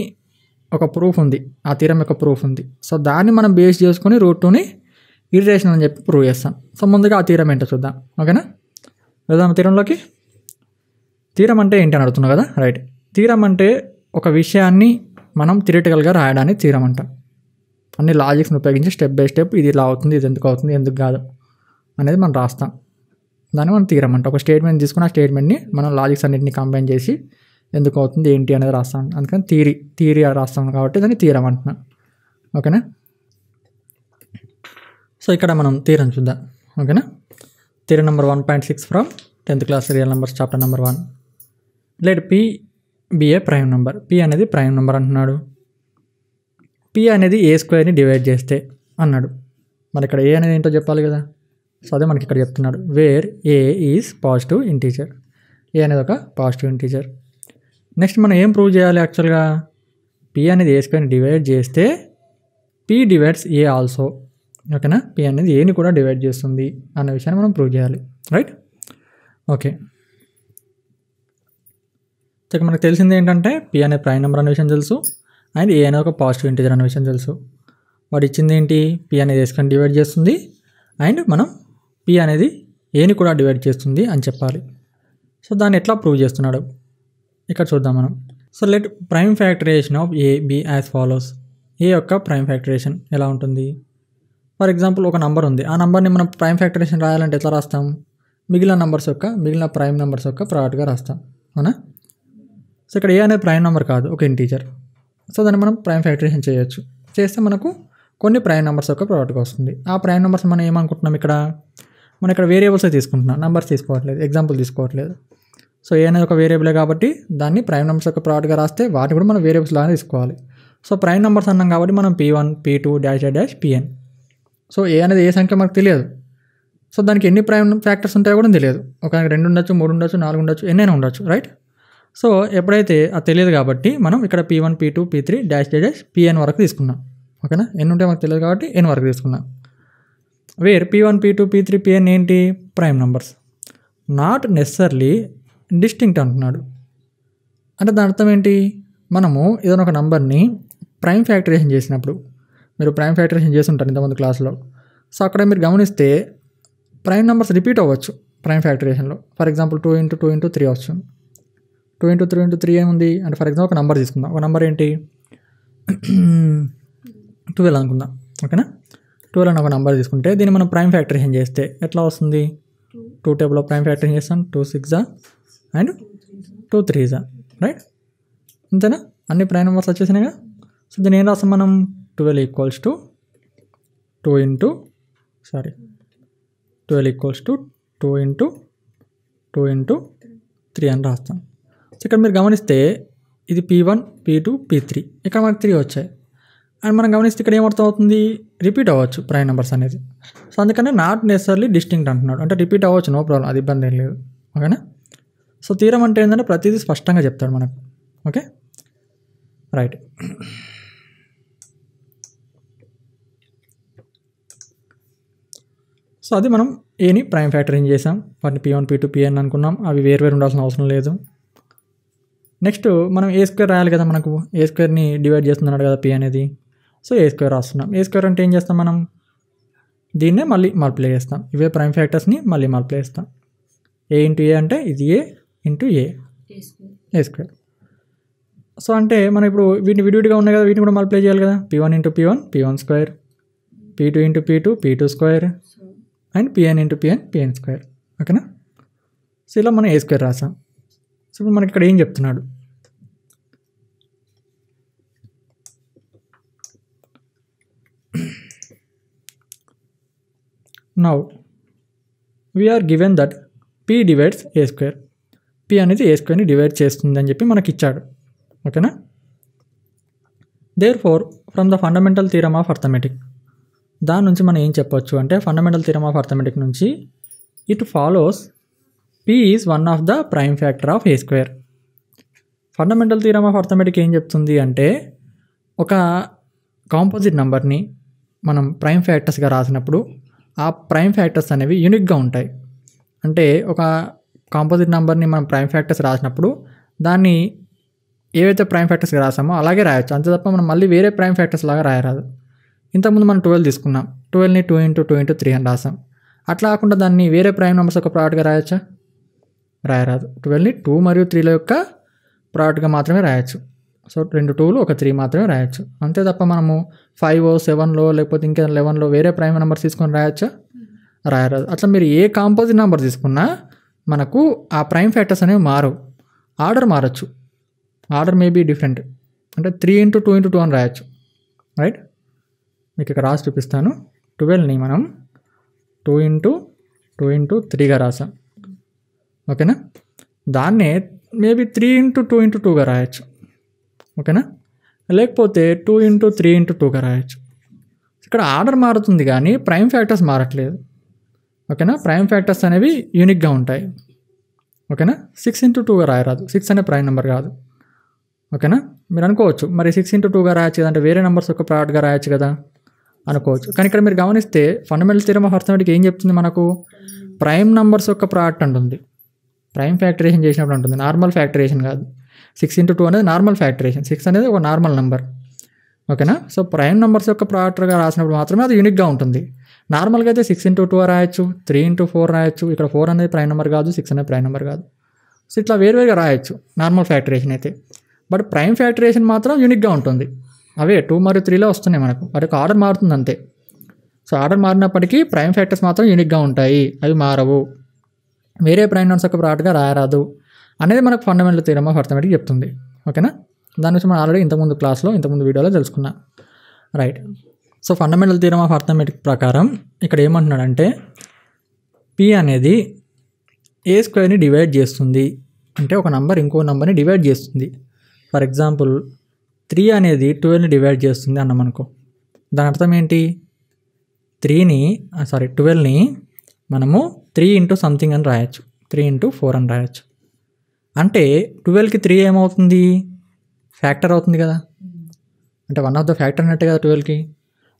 ఒక ప్రూఫ్ ఉంది ఆ థీరం యొక్క ప్రూఫ్ ఉంది సో దాన్ని మనం బేస్ చేసుకొని రూట్ టూని ఇరిటేషన్ అని చెప్పి ప్రూవ్ చేస్తాం సో ముందుగా ఆ తీరం ఏంటో చూద్దాం ఓకేనా వెళ్దాం తీరంలోకి తీరం అంటే ఏంటి అని అడుగుతున్నావు కదా రైట్ తీరం అంటే ఒక విషయాన్ని మనం థిరిటికల్గా రాయడానికి తీరం అంటాం అన్ని లాజిక్స్ని ఉపయోగించి స్టెప్ బై స్టెప్ ఇది ఇలా అవుతుంది ఇది ఎందుకు అవుతుంది ఎందుకు కాదు అనేది మనం రాస్తాం దాన్ని మనం తీరమంట ఒక స్టేట్మెంట్ తీసుకుని ఆ స్టేట్మెంట్ని మనం లాజిక్స్ అన్నింటిని కంబైన్ చేసి ఎందుకు అవుతుంది ఏంటి అనేది రాస్తాం అందుకని థీరీ థీరీ రాస్తాం కాబట్టి దాన్ని తీరం అంటున్నాను ఓకేనా సో ఇక్కడ మనం తీరం చూద్దాం ఓకేనా theorem number one point six from tenth class real numbers chapter number one let p be a prime number p అనేది ప్రైమ్ నెంబర్ అంటున్నాడు పి అనేది ఏ స్క్వేర్ని డివైడ్ చేస్తే అన్నాడు మరి ఇక్కడ ఏ అనేది ఏంటో చెప్పాలి కదా సో అదే మనకి ఇక్కడ చెప్తున్నాడు where a is positive integer a అనేది ఒక పాజిటివ్ ఇంటీజర్ నెక్స్ట్ మనం ఏం ప్రూవ్ చేయాలి యాక్చువల్గా పి అనేది ఏ స్క్వేర్ని డివైడ్ చేస్తే పి డివైడ్స్ ఏ ఆల్సో ఓకేనా పి అనేది ఏని కూడా డివైడ్ చేస్తుంది అన్న విషయాన్ని మనం ప్రూవ్ చేయాలి రైట్ ఓకే ఇక మనకు తెలిసింది ఏంటంటే పి అనే ప్రైమ్ నెంబర్ అనే విషయం తెలుసు అండ్ ఏ అనే ఒక పాజిటివ్ ఇంటీజర్ అనే విషయం తెలుసు వాడు ఇచ్చింది ఏంటి పి అనేది వేసుకొని డివైడ్ చేస్తుంది అండ్ మనం పి అనేది ఏని కూడా డివైడ్ చేస్తుంది అని చెప్పాలి సో దాన్ని ఎట్లా ప్రూవ్ చేస్తున్నాడు ఇక్కడ చూద్దాం మనం so let prime factorisation of a be as follows a యొక్క ప్రైమ్ ఫ్యాక్టరేషన్ ఎలా ఉంటుంది ఫర్ ఎగ్జాంపుల్ ఒక నంబర్ ఉంది ఆ నంబర్ని మనం ప్రైమ్ ఫ్యాక్టరేషన్ రాయాలంటే ఎట్లా రాస్తాం మిగిలిన నంబర్స్ యొక్క మిగిలిన ప్రైమ్ నెంబర్స్ యొక్క ప్రాడక్ట్గా రాస్తాం అవునా సో ఇక్కడ ఏ అనేది ప్రైమ్ నెంబర్ కాదు ఒక ఇంటీజర్ సో దాన్ని మనం ప్రైమ్ ఫ్యాక్టరేషన్ చేయొచ్చు చేస్తే మనకు కొన్ని ప్రైమ్ నెంబర్స్ యొక్క ప్రోడక్ట్గా వస్తుంది ఆ ప్రైమ్ నెంబర్స్ మనం ఏమనుకుంటున్నాం ఇక్కడ మనం ఇక్కడ వేరియబుల్సే తీసుకుంటున్నాం నెంబర్స్ తీసుకోవట్లేదు ఎగ్జాంపుల్ తీసుకోవట్లేదు సో ఏ అనేది ఒక వేరియబులే కాబట్టి దాన్ని ప్రైమ్ నెంబర్స్ యొక్క ప్రోడక్ట్గా రాస్తే వాటిని కూడా మనం వేరియబుల్స్ లాగానే తీసుకోవాలి సో ప్రైమ్ నెంబర్స్ అన్నాం కాబట్టి మనం p one p two dash dash p n so a అనేది ఏ సంఖ్య మనకు తెలియదు సో దానికి ఎన్ని ప్రైమ్ ఫ్యాక్టర్స్ ఉంటాయో కూడా తెలియదు ఒక రెండు ఉండొచ్చు మూడు ఉండొచ్చు నాలుగు ఉండొచ్చు ఎన్నైనా ఉండొచ్చు రైట్ సో ఎప్పుడైతే అది తెలియదు కాబట్టి మనం ఇక్కడ p one p two p three dash dash p n వరకు తీసుకున్నాం ఓకేనా ఎన్ని ఉంటే మనకు తెలియదు కాబట్టి ఎన్ వరకు తీసుకున్నాం where p one p two p three p n ఏంటి prime numbers not necessarily distinct అంటున్నాడు అంటే దాని అర్థం ఏంటి మనము ఏదైనా ఒక నంబర్ని ప్రైమ్ ఫ్యాక్టరేషన్ చేసినప్పుడు మీరు ప్రైమ్ ఫ్యాక్టరేషన్ చేసి ఉంటారు ఇంతమంది క్లాస్లో సో అక్కడ మీరు గమనిస్తే ప్రైమ్ నెంబర్స్ రిపీట్ అవ్వచ్చు ప్రైమ్ ఫ్యాక్టరేషన్లో for example two into two into three అవచ్చు two into three into three ఏముంది అంటే ఫర్ ఎగ్జాంపుల్ ఒక నెంబర్ తీసుకుందాం ఒక నెంబర్ ఏంటి టువెల్వ్ అనుకుందాం ఓకేనా టూ అని ఒక నెంబర్ తీసుకుంటే దీన్ని మనం ప్రైమ్ ఫ్యాక్టరేషన్ చేస్తే ఎట్లా వస్తుంది టూ టేబుల్లో ప్రైమ్ ఫ్యాక్టరేషన్ చేస్తాం టూ సిక్సా అండ్ టూ త్రీజా రైట్ అంతేనా అన్ని ప్రైమ్ నెంబర్స్ వచ్చేసినాయిగా సో దీన్ని ఏం రాస్తాం మనం twelve equals to two into sorry twelve equals to two into two into three అని రాస్తాం సో ఇక్కడ మీరు గమనిస్తే ఇది p one p two p three ఇక్కడ మనకు త్రీ వచ్చాయి అండ్ మనం గమనిస్తే ఇక్కడ ఏమర్థం అవుతుంది రిపీట్ అవ్వచ్చు ప్రైమ్ నెంబర్స్ అనేది సో అందుకనే నాట్ నెసర్లీ డిస్టింక్ట్ అంటున్నాడు అంటే రిపీట్ అవ్వచ్చు నో ప్రాబ్లం అది ఇబ్బంది ఏం లేదు ఓకేనా సో తీరం అంటే ఏంటంటే ప్రతిదీ స్పష్టంగా చెప్తాడు మనకు ఓకే రైట్ సో అది మనం ఏని ప్రైమ్ ఫ్యాక్టరింగ్ చేసాం వాటిని p one p two p n అనుకున్నాం అవి వేరు వేరు ఉండాల్సిన అవసరం లేదు నెక్స్ట్ మనం ఏ స్క్వేర్ రాయాలి కదా మనకు ఏ స్క్వేర్ని డివైడ్ చేస్తున్నాడు కదా పి అనేది సో ఏ స్క్వేర్ రాస్తున్నాం ఏ స్క్వేర్ అంటే ఏం చేస్తాం మనం దీన్నే మళ్ళీ మల్టిప్లై చేస్తాం ఇవే ప్రైమ్ ఫ్యాక్టర్స్ని మళ్ళీ మల్టిప్లై చేస్తాం ఏ ఇంటూ ఏ అంటే ఇది a into a a square so అంటే మనం ఇప్పుడు వీటిని విడివిడిగా ఉన్నాయి కదా వీటిని కూడా మల్టిప్లై చేయాలి కదా p one into p one p one square p two into p two p two square and p n into p n p n square ఓకేనా సో ఇలా మనం ఏ స్క్వేర్ రాసాం సో ఇప్పుడు మనకి ఇక్కడ ఏం చెప్తున్నాడు now we are given that p divides a square. p అనేది ఏ స్క్వేర్ని డివైడ్ చేస్తుంది అని చెప్పి మనకి ఇచ్చాడు ఓకేనా therefore from the fundamental theorem of arithmetic దాని నుంచి మనం ఏం చెప్పొచ్చు అంటే ఫండమెంటల్ థీరమ్ ఆఫ్ అర్థమెటిక్ నుంచి it follows p is one of the prime factor of a square fundamental theorem of arithmetic ఏం చెప్తుంది అంటే ఒక కాంపోజిట్ నెంబర్ని మనం ప్రైమ్ ఫ్యాక్టర్స్గా రాసినప్పుడు ఆ ప్రైమ్ ఫ్యాక్టర్స్ అనేవి యూనిక్గా ఉంటాయి అంటే ఒక కాంపోజిట్ నెంబర్ని మనం ప్రైమ్ ఫ్యాక్టర్స్ రాసినప్పుడు దాన్ని ఏవైతే ప్రైమ్ ఫ్యాక్టర్స్ రాసామో అలాగే రాయొచ్చు అంతే తప్ప మనం మళ్ళీ వేరే ప్రైమ్ ఫ్యాక్టర్స్ లాగా రాయరాదు ఇంతకుముందు మనం ట్వెల్వ్ తీసుకున్నాం ట్వెల్వ్ని two into two into three అని రాసాం అట్లా కాకుండా దాన్ని వేరే ప్రైమ్ నెంబర్స్ ఒక ప్రోడక్ట్గా రాయొచ్చా రాయరాదు ట్వెల్వ్ని టూ మరియు త్రీల యొక్క ప్రోడక్ట్గా మాత్రమే రాయొచ్చు సో రెండు టూలు ఒక త్రీ మాత్రమే రాయొచ్చు అంతే తప్ప మనము ఫైవ్ సెవెన్లో లేకపోతే ఇంకా లెవెన్లో వేరే ప్రైమ్ నెంబర్స్ తీసుకొని రాయొచ్చా hmm. రాయరాదు అట్లా మీరు ఏ కాంపోజిట్ నెంబర్ తీసుకున్నా మనకు ఆ ప్రైమ్ ఫ్యాక్టర్స్ అనేవి మారు ఆర్డర్ మారచ్చు ఆర్డర్ మేబీ డిఫరెంట్ అంటే three into two into two అని రాయొచ్చు రైట్ మీకు ఇక్కడ రాసి చూపిస్తాను ట్వెల్వ్ని మనం టూ ఇంటూ టూ ఇంటూ త్రీగా రాసాం ఓకేనా దాన్నే maybe three into two into టూగా రాయొచ్చు ఓకేనా లేకపోతే టూ ఇంటూ త్రీ ఇంటూ టూగా రాయొచ్చు ఇక్కడ ఆర్డర్ మారుతుంది కానీ ప్రైమ్ ఫ్యాక్టర్స్ మారట్లేదు ఓకేనా ప్రైమ్ ఫ్యాక్టర్స్ అనేవి యూనిక్గా ఉంటాయి ఓకేనా సిక్స్ ఇంటూ టూగా రాయరాదు సిక్స్ అనే ప్రైమ్ నెంబర్ కాదు ఓకేనా మీరు అనుకోవచ్చు మరి సిక్స్ ఇంటూ టూగా రాయొచ్చు అంటే వేరే నెంబర్స్ ఒక ప్రోడక్ట్గా రాయొచ్చు కదా అనుకోవచ్చు కానీ ఇక్కడ మీరు గమనిస్తే ఫండమెంటల్ తీరం ఆఫ్ అర్థమెటిక్ ఏం చెప్తుంది మనకు ప్రైమ్ నంబర్స్ ఒక ప్రోడక్ట్ అంటుంది ప్రైమ్ ఫ్యాక్టరేషన్ చేసినప్పుడు ఉంటుంది నార్మల్ ఫ్యాక్టరేషన్ కాదు సిక్స్ ఇంటూ టూ అనేది నార్మల్ ఫ్యాక్టరేషన్ సిక్స్ అనేది ఒక నార్మల్ నెంబర్ ఓకేనా సో ప్రైమ్ నెంబర్స్ యొక్క ప్రాడక్ట్గా రాసినప్పుడు మాత్రమే అది యూనిక్గా ఉంటుంది నార్మల్గా అయితే సిక్స్ ఇంటూ టూ రాయొచ్చు త్రీ ఇంటూ ఫోర్ రాయొచ్చు ఇక్కడ ఫోర్ అనేది ప్రైమ్ నెంబర్ కాదు సిక్స్ అనేది ప్రైమ్ నెంబర్ కాదు సో ఇట్లా వేరువేరుగా రాయొచ్చు నార్మల్ ఫ్యాక్టరేషన్ అయితే బట్ ప్రైమ్ ఫ్యాక్టరేషన్ మాత్రం యూనిక్గా ఉంటుంది అవే టూ మరియు త్రీలో వస్తున్నాయి మనకు వాటి యొక్క ఆర్డర్ మారుతుంది అంతే సో ఆర్డర్ మారినప్పటికీ ప్రైమ్ ఫ్యాక్టర్స్ మాత్రం యూనిక్గా ఉంటాయి అవి మారవు వేరే ప్రైమ్ నెంబర్స్ యొక్క ప్రోడక్ట్గా రాయరాదు అనేది మనకు ఫండమెంటల్ థీరమ్ ఆఫ్ అర్థమెటిక్ చెప్తుంది ఓకేనా దాని గురించి మనం ఆల్రెడీ ఇంతకుముందు క్లాస్లో ఇంతకుముందు వీడియోలో తెలుసుకున్నా right so fundamental theorem of arithmetic ప్రకారం ఇక్కడ ఏమంటున్నాడంటే పి అనేది ఏ స్క్వేర్ని డివైడ్ చేస్తుంది అంటే ఒక నంబర్ ఇంకో నంబర్ని డివైడ్ చేస్తుంది ఫర్ ఎగ్జాంపుల్ త్రీ అనేది ట్వెల్వ్ని డివైడ్ చేస్తుంది అన్నాం అనుకో దాని అర్థం ఏంటి త్రీని సారీ ట్వెల్వ్ని మనము త్రీ ఇంటూ సంథింగ్ అని రాయొచ్చు త్రీ ఇంటూ ఫోర్ అని రాయొచ్చు అంటే ట్వెల్వ్కి త్రీ ఏమవుతుంది ఫ్యాక్టర్ అవుతుంది కదా అంటే వన్ ఆఫ్ ద ఫ్యాక్టర్ అన్నట్టు కదా ట్వెల్వ్కి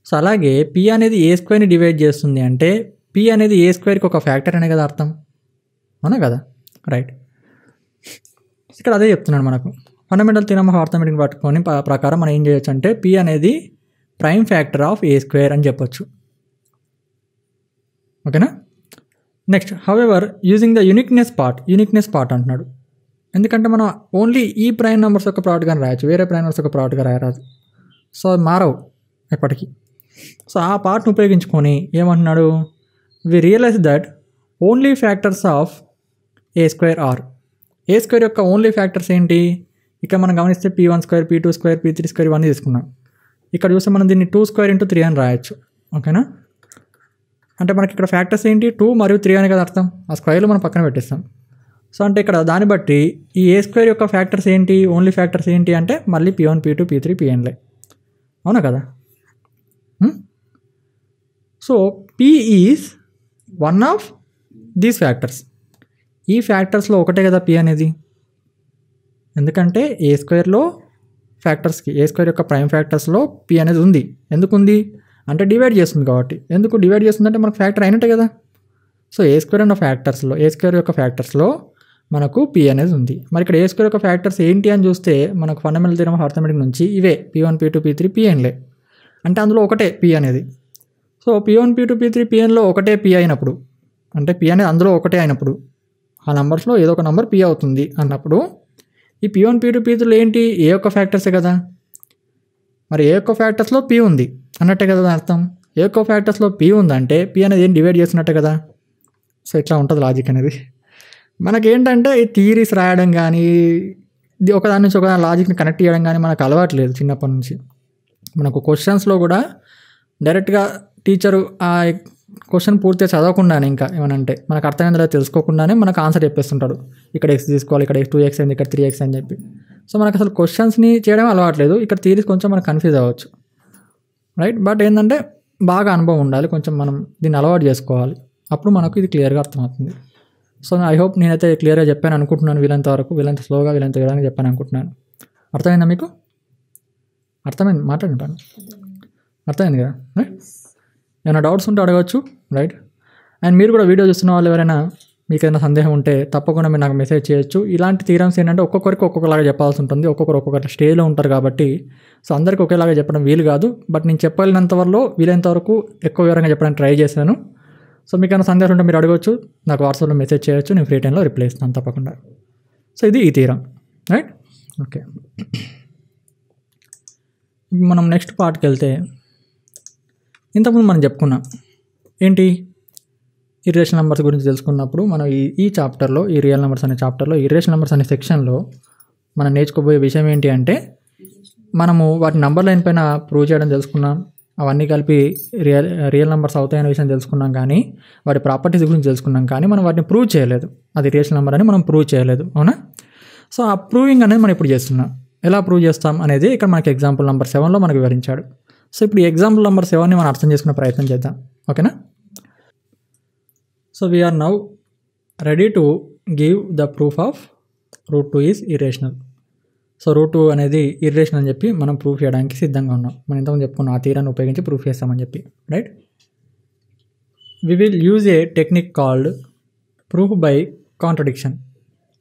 సో అలాగే పి అనేది ఏ స్క్వేర్ని డివైడ్ చేస్తుంది అంటే పి అనేది ఏ స్క్వేర్కి ఒక ఫ్యాక్టర్ అనే కదా అర్థం అవునా కదా రైట్ ఇక్కడ అదే చెప్తున్నాడు మనకు ఫండమెంటల్ థీరమ్ ఆఫ్ ఆర్థమెటిక్ పట్టుకొని ప్రకారం మనం ఏం చేయొచ్చు అంటే పి అనేది prime factor of a square అని చెప్పొచ్చు ఓకేనా next however using the uniqueness part uniqueness part అంటున్నాడు ఎందుకంటే మనం ఓన్లీ ఈ ప్రైమ్ నెంబర్స్ ఒక ప్రోడక్ట్గానే రాయొచ్చు వేరే ప్రైమ్ నెంబర్స్ ఒక ప్రోడక్ట్గా రాయరాదు సో అది మారవు ఎప్పటికీ సో ఆ పార్ట్ను ఉపయోగించుకొని ఏమంటున్నాడు we realise that only factors of a square are a square యొక్క ఓన్లీ ఫ్యాక్టర్స్ ఏంటి ఇక్కడ మనం గమనిస్తే p one square p two square p three square ఇవన్నీ తీసుకున్నాం ఇక్కడ చూస్తే మనం దీన్ని టూ స్క్వేర్ ఇంటూ త్రీ అని రాయొచ్చు ఓకేనా అంటే మనకి ఇక్కడ ఫ్యాక్టర్స్ ఏంటి టూ మరియు త్రీ అని కదా అర్థం ఆ స్క్వేర్లో మనం పక్కన పెట్టేస్తాం సో అంటే ఇక్కడ దాన్ని బట్టి ఈ ఏ స్క్వేర్ యొక్క ఫ్యాక్టర్స్ ఏంటి ఓన్లీ ఫ్యాక్టర్స్ ఏంటి అంటే మళ్ళీ p one p two p three పిఎన్లే అవునా కదా so p is one of these factors ఈ ఫ్యాక్టర్స్లో ఒకటే కదా పి అనేది ఎందుకంటే ఏ స్క్వేర్లో ఫ్యాక్టర్స్కి ఏ స్క్వేర్ యొక్క ప్రైమ్ ఫ్యాక్టర్స్లో పి అనేది ఉంది ఎందుకు ఉంది అంటే డివైడ్ చేస్తుంది కాబట్టి ఎందుకు డివైడ్ చేస్తుందంటే మనకు ఫ్యాక్టర్ అయినట్టే కదా సో ఏ స్క్వేర్ అన్న ఫ్యాక్టర్స్లో ఏ స్క్వేర్ యొక్క ఫ్యాక్టర్స్లో మనకు పి అనేది ఉంది మరి ఇక్కడ ఏ స్క్వేర్ యొక్క ఫ్యాక్టర్స్ ఏంటి అని చూస్తే మనకు ఫండమెంటల్ తీరం ఆఫ్ ఆర్థమెటిక్ నుంచి ఇవే p one p two p three పిఎన్లే అంటే అందులో ఒకటే పి అనేది so p one p two p three పిఎన్లో ఒకటే పి అయినప్పుడు అంటే పి అనేది అందులో ఒకటే అయినప్పుడు ఆ నెంబర్స్లో ఏదో ఒక నెంబర్ పి అవుతుంది అన్నప్పుడు ఈ p one p two p త్రీలు ఏంటి ఏ యొక్క ఫ్యాక్టర్సే కదా మరి ఏ యొక్క ఫ్యాక్టర్స్లో పి ఉంది అన్నట్టే కదా అర్థం ఏ యొక్క ఫ్యాక్టర్స్లో పి ఉందంటే పి అనేది ఏం డివైడ్ చేస్తున్నట్టే కదా సో ఇట్లా ఉంటుంది లాజిక్ అనేది మనకేంటంటే ఈ థీరీస్ రాయడం కానీ ఒకదాని నుంచి ఒకదాని లాజిక్ని కనెక్ట్ చేయడం కానీ మనకు లేదు చిన్నప్పటి నుంచి మనకు క్వశ్చన్స్లో కూడా డైరెక్ట్గా టీచరు ఆ క్వశ్చన్ పూర్తిగా చదవకుండానే ఇంకా ఏమనంటే మనకు అర్థమైంది తెలుసుకోకుండానే మనకు ఆన్సర్ చెప్పేస్తుంటాడు ఇక్కడ ఎక్స్ తీసుకోవాలి ఇక్కడ టూ ఎక్స్ అయింది ఇక్కడ త్రీ ఎక్స్ అని చెప్పి సో మనకు అసలు క్వశ్చన్స్ని చేయడం అలవాట్లేదు ఇక్కడ థీరీస్ కొంచెం మనకు కన్ఫ్యూజ్ అవ్వచ్చు రైట్ బట్ ఏంటంటే బాగా అనుభవం ఉండాలి కొంచెం మనం దీన్ని అలవాటు చేసుకోవాలి అప్పుడు మనకు ఇది క్లియర్గా అర్థమవుతుంది సో ఐ హోప్ నేనైతే క్లియర్గా చెప్పాను అనుకుంటున్నాను వీలంత వరకు వీలంత స్లోగా వీలంత విధంగా చెప్పాను అనుకుంటున్నాను అర్థమైందా మీకు అర్థమైంది మాట్లాడుంటాను అర్థమైంది కదా ఏమైనా డౌట్స్ ఉంటే అడగవచ్చు రైట్ అండ్ మీరు కూడా వీడియో చూస్తున్న వాళ్ళు ఎవరైనా మీకు ఏదైనా సందేహం ఉంటే తప్పకుండా మీరు నాకు మెసేజ్ చేయొచ్చు ఇలాంటి తీరమ్స్ ఏంటంటే ఒక్కొక్కరికి ఒక్కొక్కలాగా చెప్పాల్సి ఉంటుంది ఒక్కొక్కరు ఒక్కొక్క స్టేజ్లో ఉంటారు కాబట్టి సో అందరికీ ఒకేలాగా చెప్పడం వీలు కాదు బట్ నేను చెప్పగలిగినంతవరలో వీలైనంతవరకు ఎక్కువ వివరంగా చెప్పడానికి ట్రై చేశాను సో మీకు ఏమైనా సందేహాలు ఉంటే మీరు అడగవచ్చు నాకు వాట్సాప్లో మెసేజ్ చేయొచ్చు నేను ఫ్రీ టైంలో రిప్లై ఇస్తాను తప్పకుండా సో ఇది ఈ తీరం రైట్ ఓకే మనం నెక్స్ట్ పార్ట్కి వెళ్తే ఇంతకుముందు మనం చెప్పుకున్నాం ఏంటి ఈ రేషన్ నెంబర్స్ గురించి తెలుసుకున్నప్పుడు మనం ఈ ఈ చాప్టర్లో ఈ రియల్ నెంబర్స్ అనే చాప్టర్లో ఈ రేషన్ నెంబర్స్ అనే సెక్షన్లో మనం నేర్చుకోబోయే విషయం ఏంటి అంటే మనము వాటి నెంబర్ లైన్ పైన ప్రూవ్ చేయడం తెలుసుకున్నాం అవన్నీ కలిపి రియల్ రియల్ నెంబర్స్ అవుతాయనే విషయం తెలుసుకున్నాం కానీ వాటి ప్రాపర్టీస్ గురించి తెలుసుకున్నాం కానీ మనం వాటిని ప్రూవ్ చేయలేదు అది రియల్ నెంబర్ అని మనం ప్రూవ్ చేయలేదు అవునా సో ఆ ప్రూవింగ్ అనేది మనం ఇప్పుడు చేస్తున్నాం ఎలా ప్రూవ్ చేస్తాం అనేది ఇక్కడ మనకి ఎగ్జాంపుల్ నెంబర్ సెవెన్లో మనకు వివరించాడు సో ఇప్పుడు ఈ ఎగ్జాంపుల్ నెంబర్ సెవెన్ని మనం అర్థం చేసుకునే ప్రయత్నం చేద్దాం ఓకేనా so we are now ready to give the proof of root two is irrational so root two అనేది ఇర్రేషన్ అని చెప్పి మనం ప్రూఫ్ చేయడానికి సిద్ధంగా ఉన్నాం మనం ఇంతకు చెప్పుకున్నాం ఆ తీరాన్ని ఉపయోగించి ప్రూఫ్ చేస్తామని చెప్పి right we will use a technique called proof by contradiction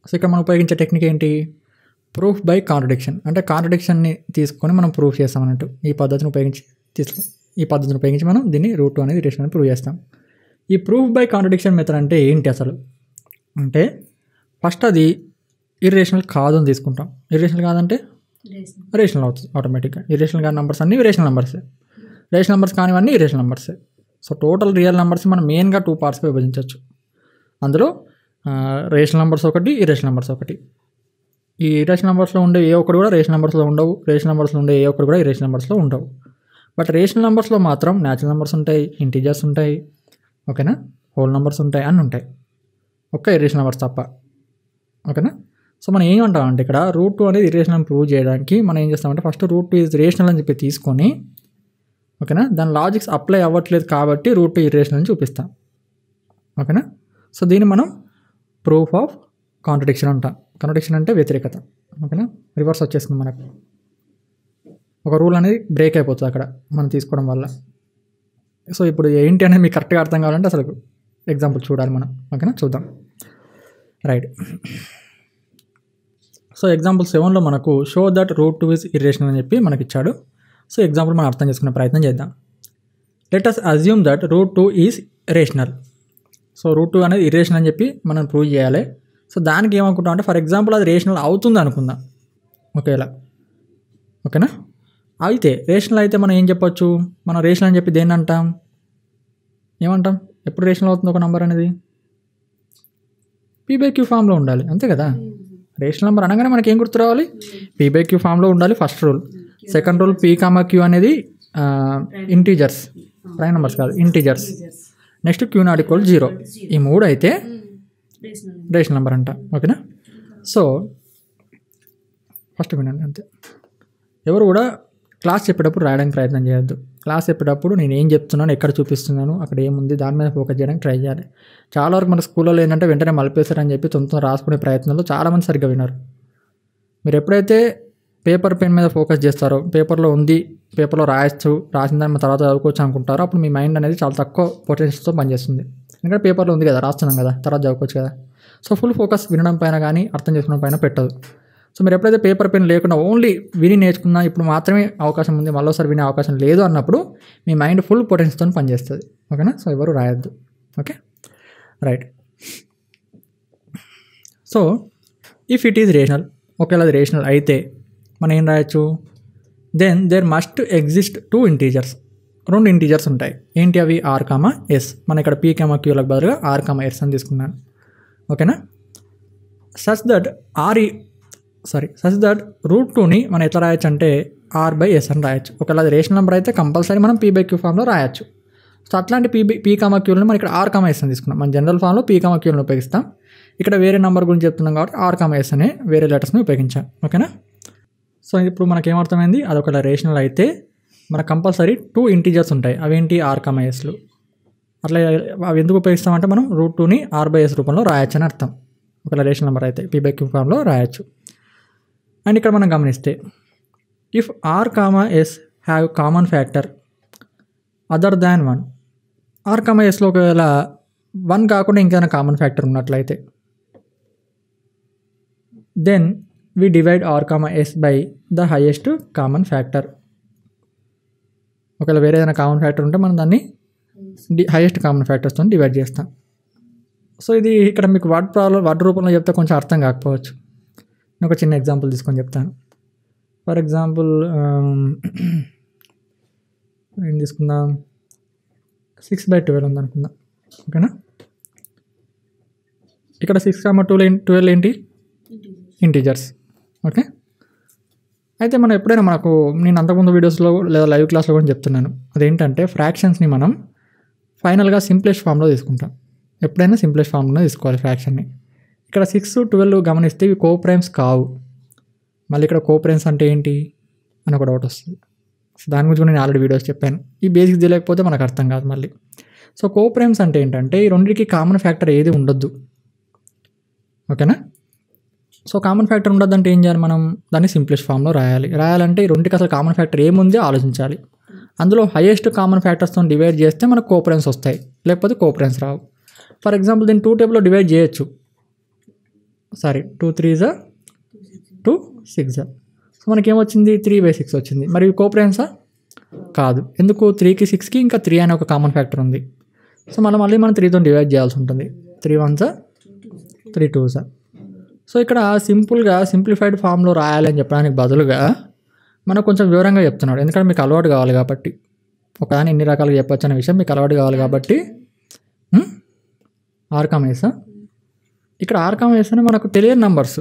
so ఇక్కడ మనం ఉపయోగించే టెక్నిక్ ఏంటి ప్రూఫ్ బై కాంట్రడిక్షన్ అంటే కాంట్రడిక్షన్ని తీసుకొని మనం ప్రూఫ్ చేస్తాం అన్నట్టు ఈ పద్ధతిని ఉపయోగించి తీసుకు ఈ పద్ధతిని ఉపయోగించి మనం దీన్ని రూట్ టూ అనేది రేషన్ ప్రూవ్ చేస్తాం ఈ ప్రూఫ్ బై కాంట్రడిక్షన్ మెథడ్ అంటే ఏంటి అసలు అంటే ఫస్ట్ అది ఇర్రేషనల్ కాదని తీసుకుంటాం ఇర్రేషనల్ కాదంటే రేషనల్ అవుతుంది ఆటోమేటిక్గా ఇరేషనల్ కాని నెంబర్స్ అన్నీ రేషనల్ నెంబర్సే రేషనల్ నెంబర్స్ కానివన్నీ ఇరేషనల్ నెంబర్సే సో టోటల్ రియల్ నెంబర్స్ మనం మెయిన్గా టూ పార్ట్స్గా విభజించవచ్చు అందులో రేషనల్ నెంబర్స్ ఒకటి ఇరేషనల్ నెంబర్స్ ఒకటి ఈ ఇరేషనల్ నెంబర్స్లో ఉండే ఏ ఒక్కటి కూడా రేషనల్ నెంబర్స్లో ఉండవు రేషనల్ నెంబర్స్లో ఉండే ఏ ఒక్కటి కూడా ఇరేషనల్ నెంబర్స్లో ఉండవు బట్ రేషనల్ నెంబర్స్లో మాత్రం న్యాచురల్ నెంబర్స్ ఉంటాయి ఇంటీజర్స్ ఉంటాయి ఓకేనా హోల్ నెంబర్స్ ఉంటాయి అన్నీ ఉంటాయి ఒక్క ఇరేషనల్ నెంబర్స్ తప్ప ఓకేనా సో మనం ఏమంటామంటే ఇక్కడ రూట్ టూ అనేది ఇరేషనల్ ప్రూవ్ చేయడానికి మనం ఏం చేస్తామంటే first root two is rational అని చెప్పి తీసుకొని ఓకేనా దాని లాజిక్స్ అప్లై అవ్వట్లేదు కాబట్టి రూట్ టూ ఇరేషనల్ అని చూపిస్తాం ఓకేనా సో దీన్ని మనం ప్రూఫ్ ఆఫ్ కాంట్రడిక్షన్ అంటాం కాంట్రడిక్షన్ అంటే వ్యతిరేకత ఓకేనా రివర్స్ వచ్చేస్తుంది మనకు ఒక రూల్ అనేది బ్రేక్ అయిపోతుంది అక్కడ మనం తీసుకోవడం వల్ల సో ఇప్పుడు ఏంటి అనేది మీకు కరెక్ట్గా అర్థం కావాలంటే అసలు ఎగ్జాంపుల్ చూడాలి మనం ఓకేనా చూద్దాం రైట్ సో ఎగ్జాంపుల్ సెవెన్లో మనకు show that root two is irrational అని చెప్పి మనకి ఇచ్చాడు సో ఎగ్జాంపుల్ మనం అర్థం చేసుకునే ప్రయత్నం చేద్దాం let us assume that root two is rational so root two అనేది ఇర్రేషనల్ అని చెప్పి మనం ప్రూవ్ చేయాలి సో దానికి ఏమనుకుంటాం అంటే ఫర్ ఎగ్జాంపుల్ అది రేషనల్ అవుతుంది అనుకుందాం ఒకేలా ఓకేనా అయితే రేషనల్ అయితే మనం ఏం చెప్పొచ్చు మనం రేషనల్ అని చెప్పి దేన్ని అంటాం ఏమంటాం ఎప్పుడు రేషనల్ అవుతుంది ఒక నెంబర్ అనేది పీబైక్యూ ఫామ్లో ఉండాలి అంతే కదా hmm. రేషన్ నెంబర్ అనగానే మనకి ఏం గుర్తు రావాలి క్యూ ఫామ్లో ఉండాలి first rule second rule P comma Q అనేది ఇంటీజర్స్ ప్రైమ్ నెంబర్స్ కాదు integers next Q not equal zero ఈ మూడు అయితే రేషన్ నెంబర్ అంట ఓకేనా సో ఫస్ట్ వినండి అంతే ఎవరు కూడా క్లాస్ చెప్పేటప్పుడు రాయడానికి ప్రయత్నం చేయొద్దు క్లాస్ చెప్పేటప్పుడు నేను ఏం చెప్తున్నాను ఎక్కడ చూపిస్తున్నాను అక్కడ ఏముంది దాని మీద ఫోకస్ చేయడానికి ట్రై చేయాలి చాలా వరకు మన స్కూల్లో ఏంటంటే వెంటనే మలిపేశారని చెప్పి తొందర రాసుకునే ప్రయత్నంలో చాలామంది సరిగ్గా వినరు మీరు ఎప్పుడైతే పేపర్ పెన్ మీద ఫోకస్ చేస్తారో పేపర్లో ఉంది పేపర్లో రాయొచ్చు రాసిన దాన్ని తర్వాత చదువుకోవచ్చు అనుకుంటారో అప్పుడు మీ మైండ్ అనేది చాలా తక్కువ పొటెన్షియల్తో పనిచేస్తుంది ఎందుకంటే పేపర్లో ఉంది కదా రాస్తున్నాం కదా తర్వాత చదువుకోవచ్చు కదా సో ఫుల్ ఫోకస్ వినడం పైన కానీ అర్థం చేసుకోవడం పైన పెట్టదు సో మీరు ఎప్పుడైతే పేపర్ పెన్ లేకుండా ఓన్లీ విని నేర్చుకున్నా ఇప్పుడు మాత్రమే అవకాశం ఉంది మళ్ళీసారి వినే అవకాశం లేదు అన్నప్పుడు మీ మైండ్ ఫుల్ పొటెన్షియల్తో పనిచేస్తుంది ఓకేనా సో ఎవరు రాయొద్దు okay right so if it is rational ఒకవేళ అది రేషనల్ అయితే మనం ఏం రాయొచ్చు then there must exist two integers రెండు ఇంటీజర్స్ ఉంటాయి ఏంటి అవి ఆర్ కామా ఎస్ మనం ఇక్కడ పీ కామా క్యూలకు బదులుగా ఆర్ కామా ఎస్ అని తీసుకున్నాను ఓకేనా such that or sorry such that root టూని మనం ఎట్లా రాయొచ్చు అంటే ఆర్ బై ఎస్ అని రాయొచ్చు ఒకవేళ అది రేషన్ నెంబర్ అయితే కంపల్సరీ మనం పీ బై క్యూ ఫామ్లో రాయొచ్చు సో అట్లాంటి పీబి పీ కామ క్యూలను మనం ఇక్కడ ఆర్ కామ ఎస్ అని తీసుకున్నాం మన జనరల్ ఫామ్లో పీ కామ క్యూలను ఉపయోగిస్తాం ఇక్కడ వేరే నెంబర్ గురించి చెప్తున్నాం కాబట్టి ఆర్ కామ ఎస్ అనే వేరే లెటర్స్ని ఉపయోగించాం ఓకేనా సో ఇప్పుడు మనకు ఏమర్థమైంది అది ఒకవేళ రేషనల్ అయితే మన కంపల్సరీ టూ ఇంటీజర్స్ ఉంటాయి అవేంటి ఆర్ కామ ఎస్లు అట్లా అవి ఎందుకు ఉపయోగిస్తామంటే మనం రూట్ టూని ఆర్ బై ఎస్ రూపంలో రాయొచ్చు అని అర్థం ఒకవేళ రేషన్ నెంబర్ అయితే పీ బై క్యూ ఫామ్లో రాయొచ్చు అండ్ ఇక్కడ మనం గమనిస్తే if R comma S have common factor other than one R comma ఎస్లో ఒకవేళ వన్ కాకుండా ఇంకేదైనా కామన్ ఫ్యాక్టర్ ఉన్నట్లయితే then we divide R comma S by the highest common factor ఒకవేళ వేరే ఏదైనా కామన్ ఫ్యాక్టర్ ఉంటే మనం దాన్ని హైయెస్ట్ కామన్ ఫ్యాక్టర్స్తో డివైడ్ చేస్తాం సో ఇది ఇక్కడ మీకు వర్డ్ ప్రాబ్లం వర్డ్ రూపంలో చెప్తే కొంచెం అర్థం కాకపోవచ్చు ఒక చిన్న ఎగ్జాంపుల్ తీసుకొని చెప్తాను ఫర్ ఎగ్జాంపుల్ ఏం తీసుకుందాం సిక్స్ బై ట్వెల్వ్ ఉందనుకుందాం ఓకేనా ఇక్కడ సిక్స్ కామ టూ ట్వెల్వ్ ఏంటి ఇంటీజర్స్ ఓకే అయితే మనం ఎప్పుడైనా మనకు నేను అంతకుముందు వీడియోస్లో లేదా లైవ్ క్లాస్లో కూడా చెప్తున్నాను అదేంటంటే ఫ్రాక్షన్స్ని మనం ఫైనల్గా సింప్లెస్ట్ ఫామ్లో తీసుకుంటాం ఎప్పుడైనా సింప్లెస్ట్ ఫామ్లో తీసుకోవాలి ఫ్రాక్షన్ని ఇక్కడ సిక్స్ ట్వెల్వ్ గమనిస్తే ఇవి ప్రైమ్స్ కావు మళ్ళీ ఇక్కడ ప్రైమ్స్ అంటే ఏంటి అని ఒక డౌట్ వస్తుంది దాని గురించి నేను ఆల్రెడీ వీడియోస్ చెప్పాను ఈ బేసిక్ తెలియకపోతే మనకు అర్థం కాదు మళ్ళీ సో ప్రైమ్స్ అంటే ఏంటంటే ఈ రెండింటికి కామన్ ఫ్యాక్టర్ ఏది ఉండొద్దు ఓకేనా సో కామన్ ఫ్యాక్టర్ అంటే ఏం చేయాలి మనం దాన్ని సింప్లెస్ట్ ఫామ్లో రాయాలి రాయాలంటే ఈ రెండుకి అసలు కామన్ ఫ్యాక్టర్ ఏముందో ఆలోచించాలి అందులో హైయెస్ట్ కామన్ ఫ్యాక్టర్స్తో డివైడ్ చేస్తే మనకు ప్రైమ్స్ వస్తాయి లేకపోతే ప్రైమ్స్ రావు ఫర్ ఎగ్జాంపుల్ దీన్ని టూ టేబుల్లో డివైడ్ చేయొచ్చు సారీ టూ త్రీ జా టూ సిక్స్ జా సో మనకేమొచ్చింది త్రీ బై సిక్స్ వచ్చింది మరి కోప్రేన్సా కాదు ఎందుకు త్రీకి సిక్స్కి ఇంకా త్రీ అనే ఒక కామన్ ఫ్యాక్టర్ ఉంది సో మనం మళ్ళీ మనం త్రీతో డివైడ్ చేయాల్సి ఉంటుంది త్రీ వన్ సార్ త్రీ టూ సార్ సో ఇక్కడ సింపుల్గా సింప్లిఫైడ్ ఫామ్లో రాయాలని చెప్పడానికి బదులుగా మనకు కొంచెం వివరంగా చెప్తున్నాడు ఎందుకంటే మీకు అలవాటు కావాలి కాబట్టి ఒకదాని ఎన్ని రకాలుగా చెప్పొచ్చు అనే విషయం మీకు అలవాటు కావాలి కాబట్టి ఆర్కామేసా ఇక్కడ ఆర్కామ్ వేస్తేనే మనకు తెలియని నంబర్స్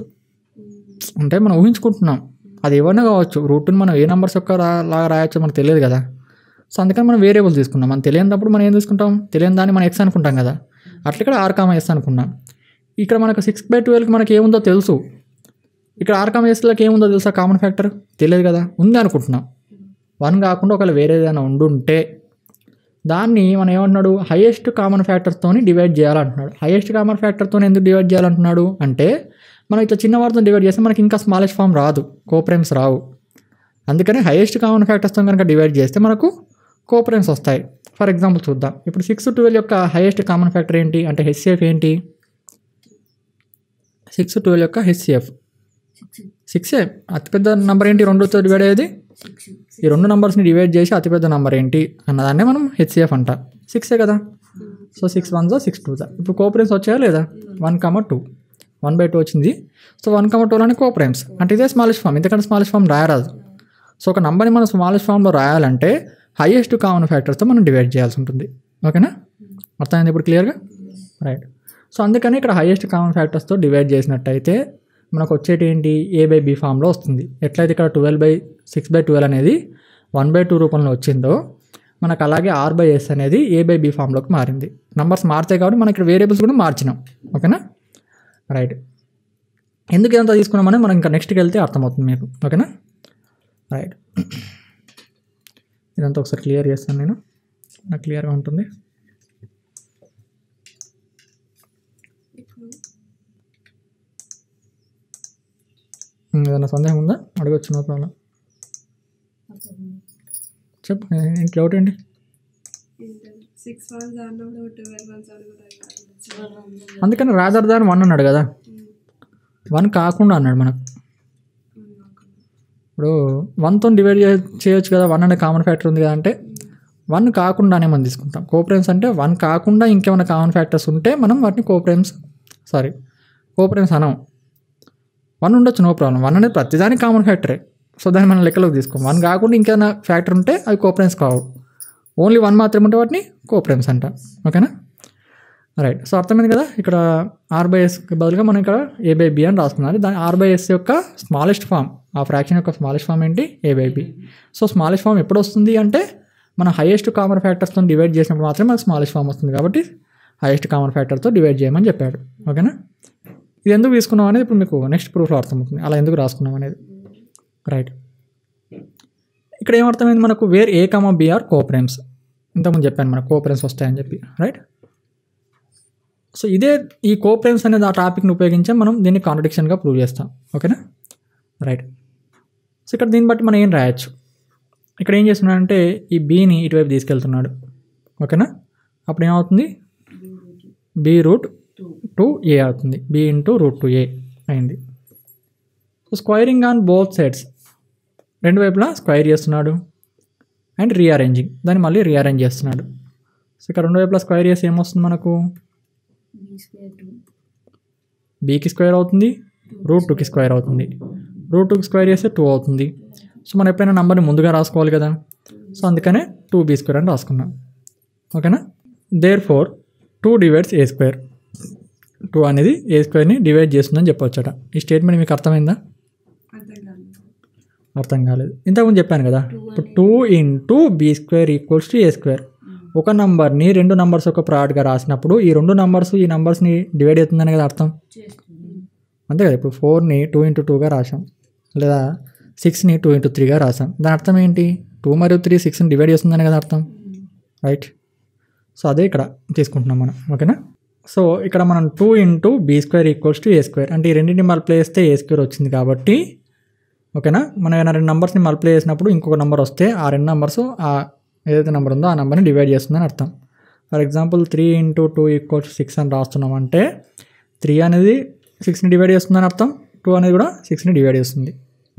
అంటే మనం ఊహించుకుంటున్నాం అది ఏమన్నా కావచ్చు రూట్ని మనం ఏ నంబర్స్ యొక్క రా లాగా రాయొచ్చో మనకు తెలియదు కదా సో అందుకని మనం వేరియబుల్ తీసుకున్నాం మనం తెలియనప్పుడు మనం ఏం తీసుకుంటాం తెలియని దాన్ని మనం ఎక్స్ అనుకుంటాం కదా అట్లా ఇక్కడ ఆర్కామ్ ఎస్ అనుకున్నాం ఇక్కడ మనకు సిక్స్ బై ట్వెల్వ్కి మనకి ఏముందో తెలుసు ఇక్కడ ఆర్కామ్ ఎస్లోకి ఏముందో తెలుసా కామన్ ఫ్యాక్టర్ తెలియదు కదా ఉంది అనుకుంటున్నాం వన్ కాకుండా ఒకవేళ వేరేదైనా ఉండుంటే దాన్ని మనం ఏమంటున్నాడు హయ్యెస్ట్ కామన్ ఫ్యాక్టర్తోని డివైడ్ చేయాలంటున్నాడు హయ్యెస్ట్ కామన్ ఫ్యాక్టర్తో ఎందుకు డివైడ్ చేయాలంటున్నాడు అంటే మనం ఇట్లా చిన్న వారితో డివైడ్ చేస్తే మనకి ఇంకా స్మాలెస్ట్ ఫామ్ రాదు కోప్రేమ్స్ రావు అందుకని హైయెస్ట్ కామన్ ఫ్యాక్టర్స్తో కనుక డివైడ్ చేస్తే మనకు కోప్రేమ్స్ వస్తాయి ఫర్ ఎగ్జాంపుల్ చూద్దాం ఇప్పుడు సిక్స్ ట్వెల్వ్ యొక్క హైయెస్ట్ కామన్ ఫ్యాక్టర్ ఏంటి అంటే హెచ్సిఎఫ్ ఏంటి సిక్స్ ట్వెల్వ్ యొక్క హెచ్సిఎఫ్ ఏ అతిపెద్ద నెంబర్ ఏంటి రెండుతో డివైడ్ అయ్యేది ఈ రెండు నెంబర్స్ని డివైడ్ చేసి అతిపెద్ద నెంబర్ ఏంటి అన్నదాన్నే మనం హెచ్సిఎఫ్ అంట సిక్సే కదా సో సిక్స్ వన్ జా సిక్స్ టూ జా ఇప్పుడు కోప్రేమ్స్ వచ్చాయా లేదా one comma two one by two వచ్చింది సో వన్ కమ టూలోనే కోప్రేమ్స్ అంటే ఇదే స్మాలెస్ట్ ఫామ్ ఎందుకంటే స్మాలెస్ట్ ఫామ్ రాయరాదు సో ఒక నెంబర్ని మనం స్మాలెస్ట్ ఫామ్లో రాయాలంటే హైయెస్ట్ కామన్ ఫ్యాక్టర్స్తో మనం డివైడ్ చేయాల్సి ఉంటుంది ఓకేనా అర్థమైంది ఇప్పుడు క్లియర్గా రైట్ సో అందుకని ఇక్కడ హైయెస్ట్ కామన్ ఫ్యాక్టర్స్తో డివైడ్ చేసినట్టయితే మనకు వచ్చేటి ఏంటి ఏ బై బి ఫామ్లో వస్తుంది ఎట్లయితే ఇక్కడ twelve by six by twelve అనేది వన్ బై టూ రూపంలో వచ్చిందో మనకు అలాగే ఆర్ బై ఎస్ అనేది ఏ బై బి ఫామ్లోకి మారింది నంబర్స్ మార్చాయి కాబట్టి మనం ఇక్కడ వేరియబుల్స్ కూడా మార్చినాం ఓకేనా రైట్ ఎందుకు ఇదంతా తీసుకున్నామని మనం ఇంకా నెక్స్ట్కి వెళ్తే అర్థమవుతుంది మీకు ఓకేనా రైట్ ఇదంతా ఒకసారి క్లియర్ చేస్తాను నేను నాకు క్లియర్గా ఉంటుంది ఏదైనా సందేహం ఉందా అడగచ్చు నో ప్రాబ్లం చెప్పు ఏంటి ఒకటి అండి అందుకని రాదర్ దాన్ వన్ అన్నాడు కదా వన్ కాకుండా అన్నాడు మనకు ఇప్పుడు వన్తో డివైడ్ చేయొచ్చు కదా వన్ అనే కామన్ ఫ్యాక్టర్ ఉంది కదా అంటే వన్ కాకుండానే మనం తీసుకుంటాం కోప్రేమ్స్ అంటే వన్ కాకుండా ఇంకేమైనా కామన్ ఫ్యాక్టర్స్ ఉంటే మనం వాటిని కోప్రేమ్స్ సారీ కోప్రేమ్స్ అనం వన్ ఉండొచ్చు నో ప్రాబ్లం వన్ అనేది ప్రతిదానికి కామన్ ఫ్యాక్టరే సో దాన్ని మనం లెక్కలోకి తీసుకోం వన్ కాకుండా ఇంకేదైనా ఫ్యాక్టర్ ఉంటే అవి కోప్రెన్స్ కావు ఓన్లీ వన్ మాత్రమే ఉంటే వాటిని కోప్రెన్స్ అంట ఓకేనా రైట్ సో అర్థమైంది కదా ఇక్కడ ఆర్ బదులుగా మనం ఇక్కడ ఏ బి అని రాస్తున్నారు దాని ఆర్బైఎస్ యొక్క స్మాలెస్ట్ ఫామ్ ఆ ఫ్రాక్షన్ యొక్క స్మాలెస్ట్ ఫామ్ ఏంటి A B so smallest form ఎప్పుడు వస్తుంది అంటే మనం హైయెస్ట్ కామన్ ఫ్యాక్టర్స్తో డివైడ్ చేసినప్పుడు మాత్రమే మన స్మాలెస్ట్ ఫామ్ వస్తుంది కాబట్టి హైయెస్ట్ కామన్ ఫ్యాక్టర్తో డివైడ్ చేయమని చెప్పాడు ఓకేనా ఇది ఎందుకు తీసుకున్నాం అనేది ఇప్పుడు మీకు నెక్స్ట్ ప్రూఫ్లో అర్థమవుతుంది అలా ఎందుకు రాసుకున్నాం అనేది రైట్ ఇక్కడ ఏమర్థమైంది మనకు వేర్ ఏ కమా బిఆర్ కోప్రేమ్స్ ఇంతకుముందు చెప్పాను మనకు కోప్రేమ్స్ వస్తాయని చెప్పి రైట్ సో ఇదే ఈ కోప్రేమ్స్ అనేది ఆ టాపిక్ని ఉపయోగించే మనం దీన్ని కాంట్రడిక్షన్గా ప్రూవ్ చేస్తాం ఓకేనా రైట్ సో ఇక్కడ దీన్ని బట్టి మనం ఏం రాయొచ్చు ఇక్కడ ఏం చేస్తున్నాడంటే ఈ బీని ఇటువైపు తీసుకెళ్తున్నాడు ఓకేనా అప్పుడు ఏమవుతుంది బీ రూట్ టూ ఏ అవుతుంది B into root two A అయింది స్క్వైరింగ్ ఆన్ బోత్ సైడ్స్ రెండు వైపులా స్క్వైర్ చేస్తున్నాడు అండ్ రీఅరేంజింగ్ దాన్ని మళ్ళీ రీఅరేంజ్ చేస్తున్నాడు సో ఇక్కడ రెండు వైపులా స్క్వైర్ చేసి ఏమొస్తుంది మనకు బీకి స్క్వేర్ అవుతుంది రూట్ టూకి స్క్వైర్ అవుతుంది రూట్ టూకి స్క్వైర్ చేస్తే టూ అవుతుంది సో మనం ఎప్పుడైనా నంబర్ని ముందుగా రాసుకోవాలి కదా సో అందుకనే టూ బీ స్క్వేర్ అని రాసుకున్నాం ఓకేనా therefore two divides A square two అనేది ఏ స్క్వేర్ని డివైడ్ చేస్తుందని చెప్పవచ్చట ఈ స్టేట్మెంట్ మీకు అర్థమైందా అర్థం కాలేదు ఇంతకుముందు చెప్పాను కదా ఇప్పుడు two into B square equals to A square ఒక నంబర్ని రెండు నంబర్స్ ఒక ప్రాడక్ట్గా రాసినప్పుడు ఈ రెండు నంబర్స్ ఈ నంబర్స్ని డివైడ్ అవుతుందని కదా అర్థం అంతే కదా ఇప్పుడు ఫోర్ని టూ ఇంటూ టూగా రాసాం లేదా సిక్స్ని టూ ఇంటూ త్రీగా రాసాం దాని అర్థం ఏంటి టూ మరియు త్రీ సిక్స్ని డివైడ్ చేస్తుందని కదా అర్థం రైట్ సో అదే ఇక్కడ తీసుకుంటున్నాం మనం ఓకేనా సో ఇక్కడ మనం two into B square equals to A square అంటే ఈ రెండింటిని మల్ప్లై చేస్తే ఏ స్క్వేర్ వచ్చింది కాబట్టి ఓకేనా మనం ఏమైనా రెండు నెంబర్స్ని మల్ప్లై చేసినప్పుడు ఇంకొక నెంబర్ వస్తే ఆ రెండు నెంబర్స్ ఆ ఏదైతే నెంబర్ ఉందో ఆ నెంబర్ని డివైడ్ చేస్తుందని అర్థం for example three into two equals six అని రాస్తున్నామంటే త్రీ అనేది సిక్స్ని డివైడ్ చేస్తుందని అర్థం టూ అనేది కూడా సిక్స్ని డివైడ్ చేస్తుంది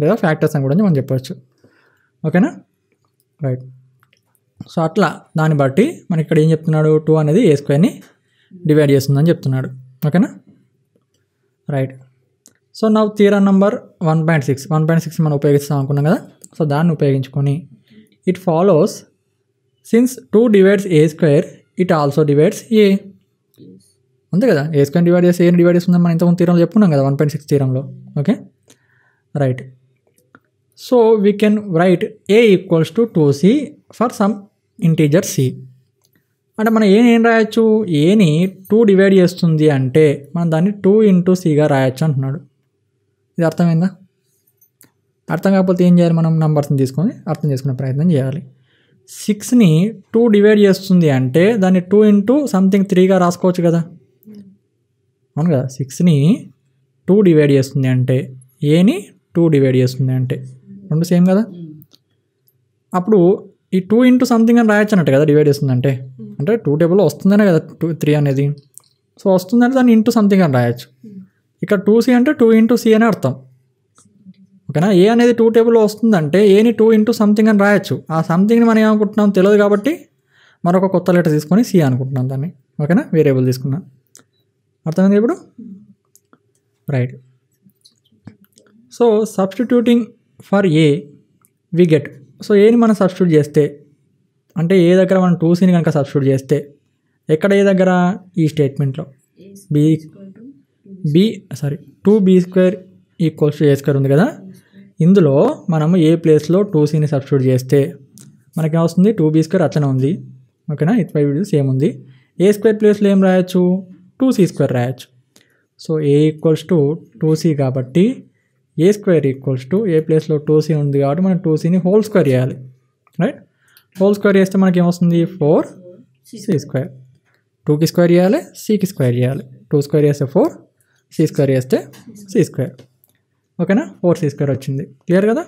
లేదా ఫ్యాక్టర్స్ అని కూడా మనం చెప్పవచ్చు ఓకేనా రైట్ సో అట్లా దాన్ని బట్టి మనకి ఇక్కడ ఏం చెప్తున్నాడు టూ అనేది ఏ స్క్వేర్ని డివైడ్ చేస్తుందని చెప్తున్నాడు ఓకేనా రైట్ సో నా తీరా number one point six one point six మనం ఉపయోగిస్తాం అనుకున్నాం కదా సో దాన్ని ఉపయోగించుకొని it follows since two divides A square it also divides A ఉంది కదా ఏ స్క్వేర్ డివైడ్ చేసి ఏని డివైడ్ చేస్తుందని మనం ఇంతకుముందు తీరంలో చెప్పుకున్నాం కదా వన్ పాయింట్ సిక్స్ తీరంలో okay right so we can write A equals to two C for some integer C అంటే మనం ఏని ఏం రాయొచ్చు ఏని టూ డివైడ్ చేస్తుంది అంటే మనం దాన్ని టూ ఇంటూ సిగా రాయొచ్చు అంటున్నాడు ఇది అర్థమైందా అర్థం కాకపోతే ఏం చేయాలి మనం నంబర్స్ని తీసుకొని అర్థం చేసుకునే ప్రయత్నం చేయాలి సిక్స్ని టూ డివైడ్ చేస్తుంది అంటే దాన్ని టూ ఇంటూ సంథింగ్ త్రీగా రాసుకోవచ్చు కదా అవును కదా సిక్స్ని టూ డివైడ్ చేస్తుంది అంటే ఏని టూ డివైడ్ చేస్తుంది అంటే రెండు సేమ్ కదా hmm. అప్పుడు ఈ టూ ఇంటూ సంథింగ్ అని రాయొచ్చనట్టు కదా డివైడ్ చేస్తుంది hmm. అంటే అంటే టూ టేబుల్లో వస్తుందనే కదా టూ త్రీ అనేది సో వస్తుందంటే దాన్ని ఇంటూ సంథింగ్ అని రాయొచ్చు hmm. ఇక్కడ టూ సి అంటే టూ ఇంటూ సి అనే అర్థం ఓకేనా ఏ అనేది టూ టేబుల్లో వస్తుందంటే ఏని టూ ఇంటూ సంథింగ్ అని రాయొచ్చు ఆ సంథింగ్ని మనం ఏమనుకుంటున్నాం తెలియదు కాబట్టి మరొక కొత్త లెటర్ తీసుకొని సి అనుకుంటున్నాం దాన్ని ఓకేనా వేరియబుల్ తీసుకున్నాం అర్థమైంది ఇప్పుడు right so substituting for A we get so ఏని మనం సబ్స్టిట్యూట్ చేస్తే అంటే ఏ దగ్గర మనం టూ సీని కనుక సబ్స్టిట్యూట్ చేస్తే ఎక్కడ ఏ దగ్గర ఈ స్టేట్మెంట్లో B B sorry two B square equals to A square ఉంది కదా ఇందులో మనము ఏ ప్లేస్లో టూ సీని సబ్స్టిట్యూట్ చేస్తే మనకి వస్తుంది టూ బీ స్క్వేర్ అట్లనే ఉంది ఓకేనా ఇట్ ఫైవ్ వీడియో సేమ్ ఉంది ఏ స్క్వేర్ ప్లేస్లో ఏం రాయొచ్చు టూ సీ స్క్వేర్ రాయొచ్చు so A equals to two C కాబట్టి A square equals to A ప్లేస్లో టూ సీ ఉంది కాబట్టి మనం టూ సీని హోల్ స్క్వేర్ చేయాలి రైట్ హోల్ స్క్వేర్ చేస్తే మనకి ఏమొస్తుంది ఫోర్ సి స్క్వేర్ టూకి స్క్వేర్ చేయాలి సీకి స్క్వేర్ చేయాలి టూ స్క్వేర్ చేస్తే ఫోర్ సి స్క్వేర్ చేస్తే సి స్క్వేర్ ఓకేనా ఫోర్ సి స్క్వేర్ వచ్చింది క్లియర్ కదా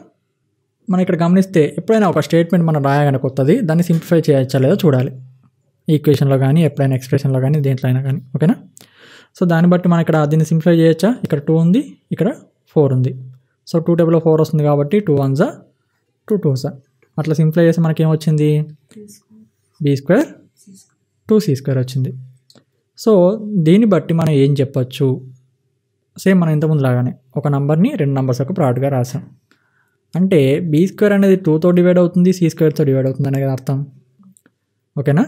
మనం ఇక్కడ గమనిస్తే ఎప్పుడైనా ఒక స్టేట్మెంట్ మనం రాయగానే కొత్తది దాన్ని సింప్లిఫై చేయొచ్చా లేదో చూడాలి ఈక్వేషన్లో కానీ ఎప్పుడైనా ఎక్స్ప్రెషన్లో కానీ దేంట్లో అయినా కానీ ఓకేనా సో దాన్ని బట్టి మనం ఇక్కడ దీన్ని సింప్లిఫై చేయొచ్చా ఇక్కడ టూ ఉంది ఇక్కడ ఫోర్ ఉంది సో టూ టేబుల్లో ఫోర్ వస్తుంది కాబట్టి టూ వన్ టూ టూ అట్లా సింప్లై చేస్తే మనకి ఏమొచ్చింది B square two C square వచ్చింది సో దీన్ని బట్టి మనం ఏం చెప్పచ్చు సేమ్ మనం ఇంతకుముందు లాగానే ఒక నంబర్ని రెండు నంబర్స్ ఒక ప్రోడక్ట్గా రాసాం అంటే బీ స్క్వేర్ అనేది టూతో డివైడ్ అవుతుంది సీ స్క్వేర్తో డివైడ్ అవుతుంది అనేది అర్థం ఓకేనా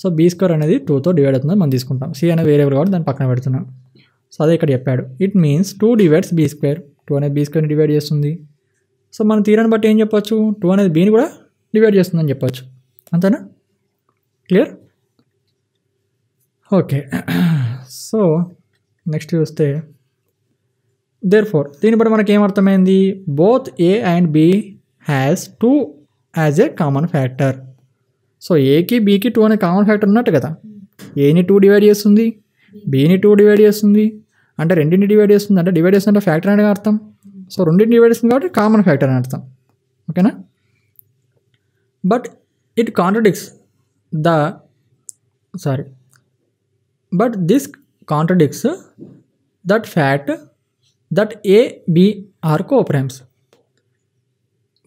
సో బీ స్క్వేర్ అనేది టూతో డివైడ్ అవుతుంది మనం తీసుకుంటాం సీ అనేది వేరియబుల్ కాబట్టి దాన్ని పక్కన పెడుతున్నాం సో అదే ఇక్కడ చెప్పాడు it means two divides B square two అనేది బీ స్క్వేర్ని డివైడ్ చేస్తుంది సో మన తీరాన్ని బట్టి ఏం చెప్పొచ్చు టూ అనేది బీని కూడా డివైడ్ చేస్తుందని చెప్పొచ్చు అంతేనా క్లియర్ ఓకే సో నెక్స్ట్ చూస్తే దేర్ ఫోర్ దీన్ని బట్టి మనకి ఏమర్థమైంది both A and B has two as a common factor so ఏకి బీకి టూ అనే కామన్ ఫ్యాక్టర్ ఉన్నట్టు కదా ఏని టూ డివైడ్ చేస్తుంది బీని టూ డివైడ్ చేస్తుంది అంటే రెండింటి డివైడ్ చేస్తుంది అంటే డివైడ్ చేస్తుంటే ఫ్యాక్టర్ అని అర్థం సో రెండింటి డివైడ్ చేస్తుంది కాబట్టి కామన్ ఫ్యాక్టర్ అని అర్థం ఓకేనా but it contradicts the sorry but this contradicts that fact that A B are coprimes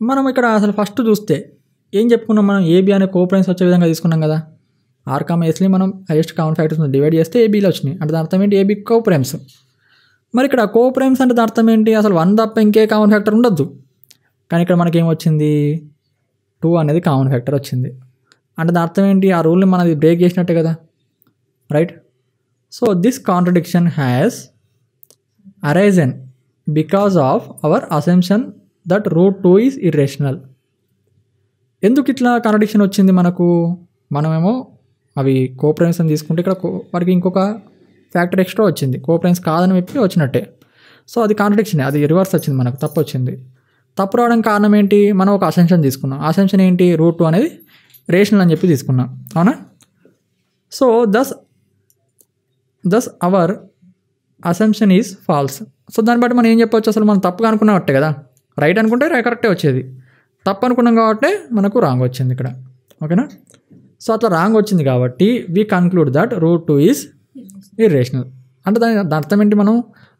మనం ఇక్కడ అసలు ఫస్ట్ చూస్తే ఏం చెప్పుకున్నాం మనం ఏబి అనే కోప్రైమ్స్ వచ్చే విధంగా తీసుకున్నాం కదా ఆర్ కామ ఎస్ని మనం హైయెస్ట్ కామన్ ఫ్యాక్టర్స్ డివైడ్ చేస్తే ఏబీలో వచ్చినాయి అంటే దాని అర్థం ఏంటి ఏబీ కో ప్రైమ్స్ మరి ఇక్కడ కో ప్రైమ్స్ అంటే దాని అర్థం ఏంటి అసలు వన్ తప్ప ఇంకే కామన్ ఫ్యాక్టర్ ఉండొద్దు కానీ ఇక్కడ మనకి ఏమొచ్చింది టూ అనేది కామన్ ఫ్యాక్టర్ వచ్చింది అంటే దాని అర్థం ఏంటి ఆ రూల్ని మనది బ్రేక్ చేసినట్టే కదా right so this contradiction has arisen because of our assumption that root two is irrational ఎందుకు ఇట్లా కాంట్రడిక్షన్ వచ్చింది మనకు మనమేమో అవి కోప్రైమ్స్ అని తీసుకుంటే ఇక్కడ వారికి ఇంకొక ఫ్యాక్టర్ ఎక్స్ట్రా వచ్చింది కోప్రైన్స్ కాదని చెప్పి వచ్చినట్టే సో అది కాంట్రడిక్షన్ అది రివర్స్ వచ్చింది మనకు తప్పు వచ్చింది తప్పు రావడం కారణం ఏంటి మనం ఒక అసెన్షన్ తీసుకున్నాం అసెన్షన్ ఏంటి రూట్ టూ అనేది రేషనల్ అని చెప్పి తీసుకున్నాం అవునా so thus thus our assumption is false so దాన్ని బట్టి మనం ఏం చెప్పవచ్చు అసలు మనం తప్పుగా అనుకున్నామట్టే కదా రైట్ అనుకుంటే కరెక్టే వచ్చేది తప్పు అనుకున్నాం కాబట్టి మనకు రాంగ్ వచ్చింది ఇక్కడ ఓకేనా సో అట్లా రాంగ్ వచ్చింది కాబట్టి we conclude that root two is rational అంటే దాని దాని అర్థం ఏంటి మనం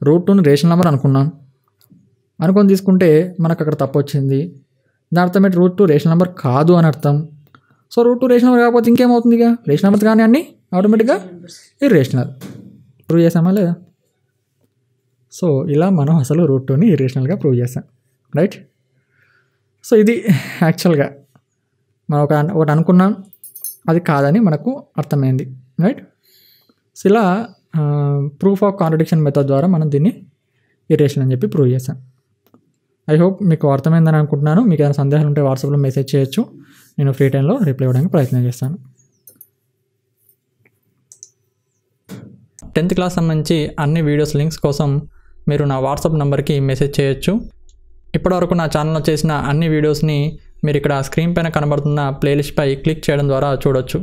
రూట్ టూని రేషనల్ నెంబర్ అనుకున్నాం అనుకొని తీసుకుంటే మనకు అక్కడ తప్పు వచ్చింది దాని అర్థం ఏంటి రూట్ టూ రేషనల్ నెంబర్ కాదు అని అర్థం సో రూట్ టూ రేషనల్ కాకపోతే ఇంకేమవుతుంది ఇక రేషన్ నెంబర్ కానీ అన్నీ ఆటోమేటిక్గా ఇర్రేషనల్ ప్రూవ్ చేసామా లేదా సో ఇలా మనం అసలు రూట్ టూని ఇర్రేషనల్గా ప్రూవ్ చేస్తాం రైట్ సో ఇది యాక్చువల్గా మనం ఒక ఒకటి అనుకున్నాం అది కాదని మనకు అర్థమైంది రైట్ సో ఇలా ప్రూఫ్ ఆఫ్ కాంట్రడిక్షన్ మెథడ్ ద్వారా మనం దీన్ని ఇరేషన్ అని చెప్పి ప్రూవ్ చేశాం ఐ హోప్ మీకు అర్థమైందని అనుకుంటున్నాను మీకు ఏదైనా సందేహాలు ఉంటే వాట్సాప్లో మెసేజ్ చేయొచ్చు నేను ఫ్రీ టైంలో రిప్లై ఇవ్వడానికి ప్రయత్నం చేస్తాను టెన్త్ క్లాస్ సంబంధించి అన్ని వీడియోస్ లింక్స్ కోసం మీరు నా వాట్సాప్ నెంబర్కి మెసేజ్ చేయొచ్చు ఇప్పటివరకు నా ఛానల్లో చేసిన అన్ని వీడియోస్ని మీరు ఇక్కడ స్క్రీన్ పైన కనబడుతున్న ప్లేలిస్ట్పై క్లిక్ చేయడం ద్వారా చూడొచ్చు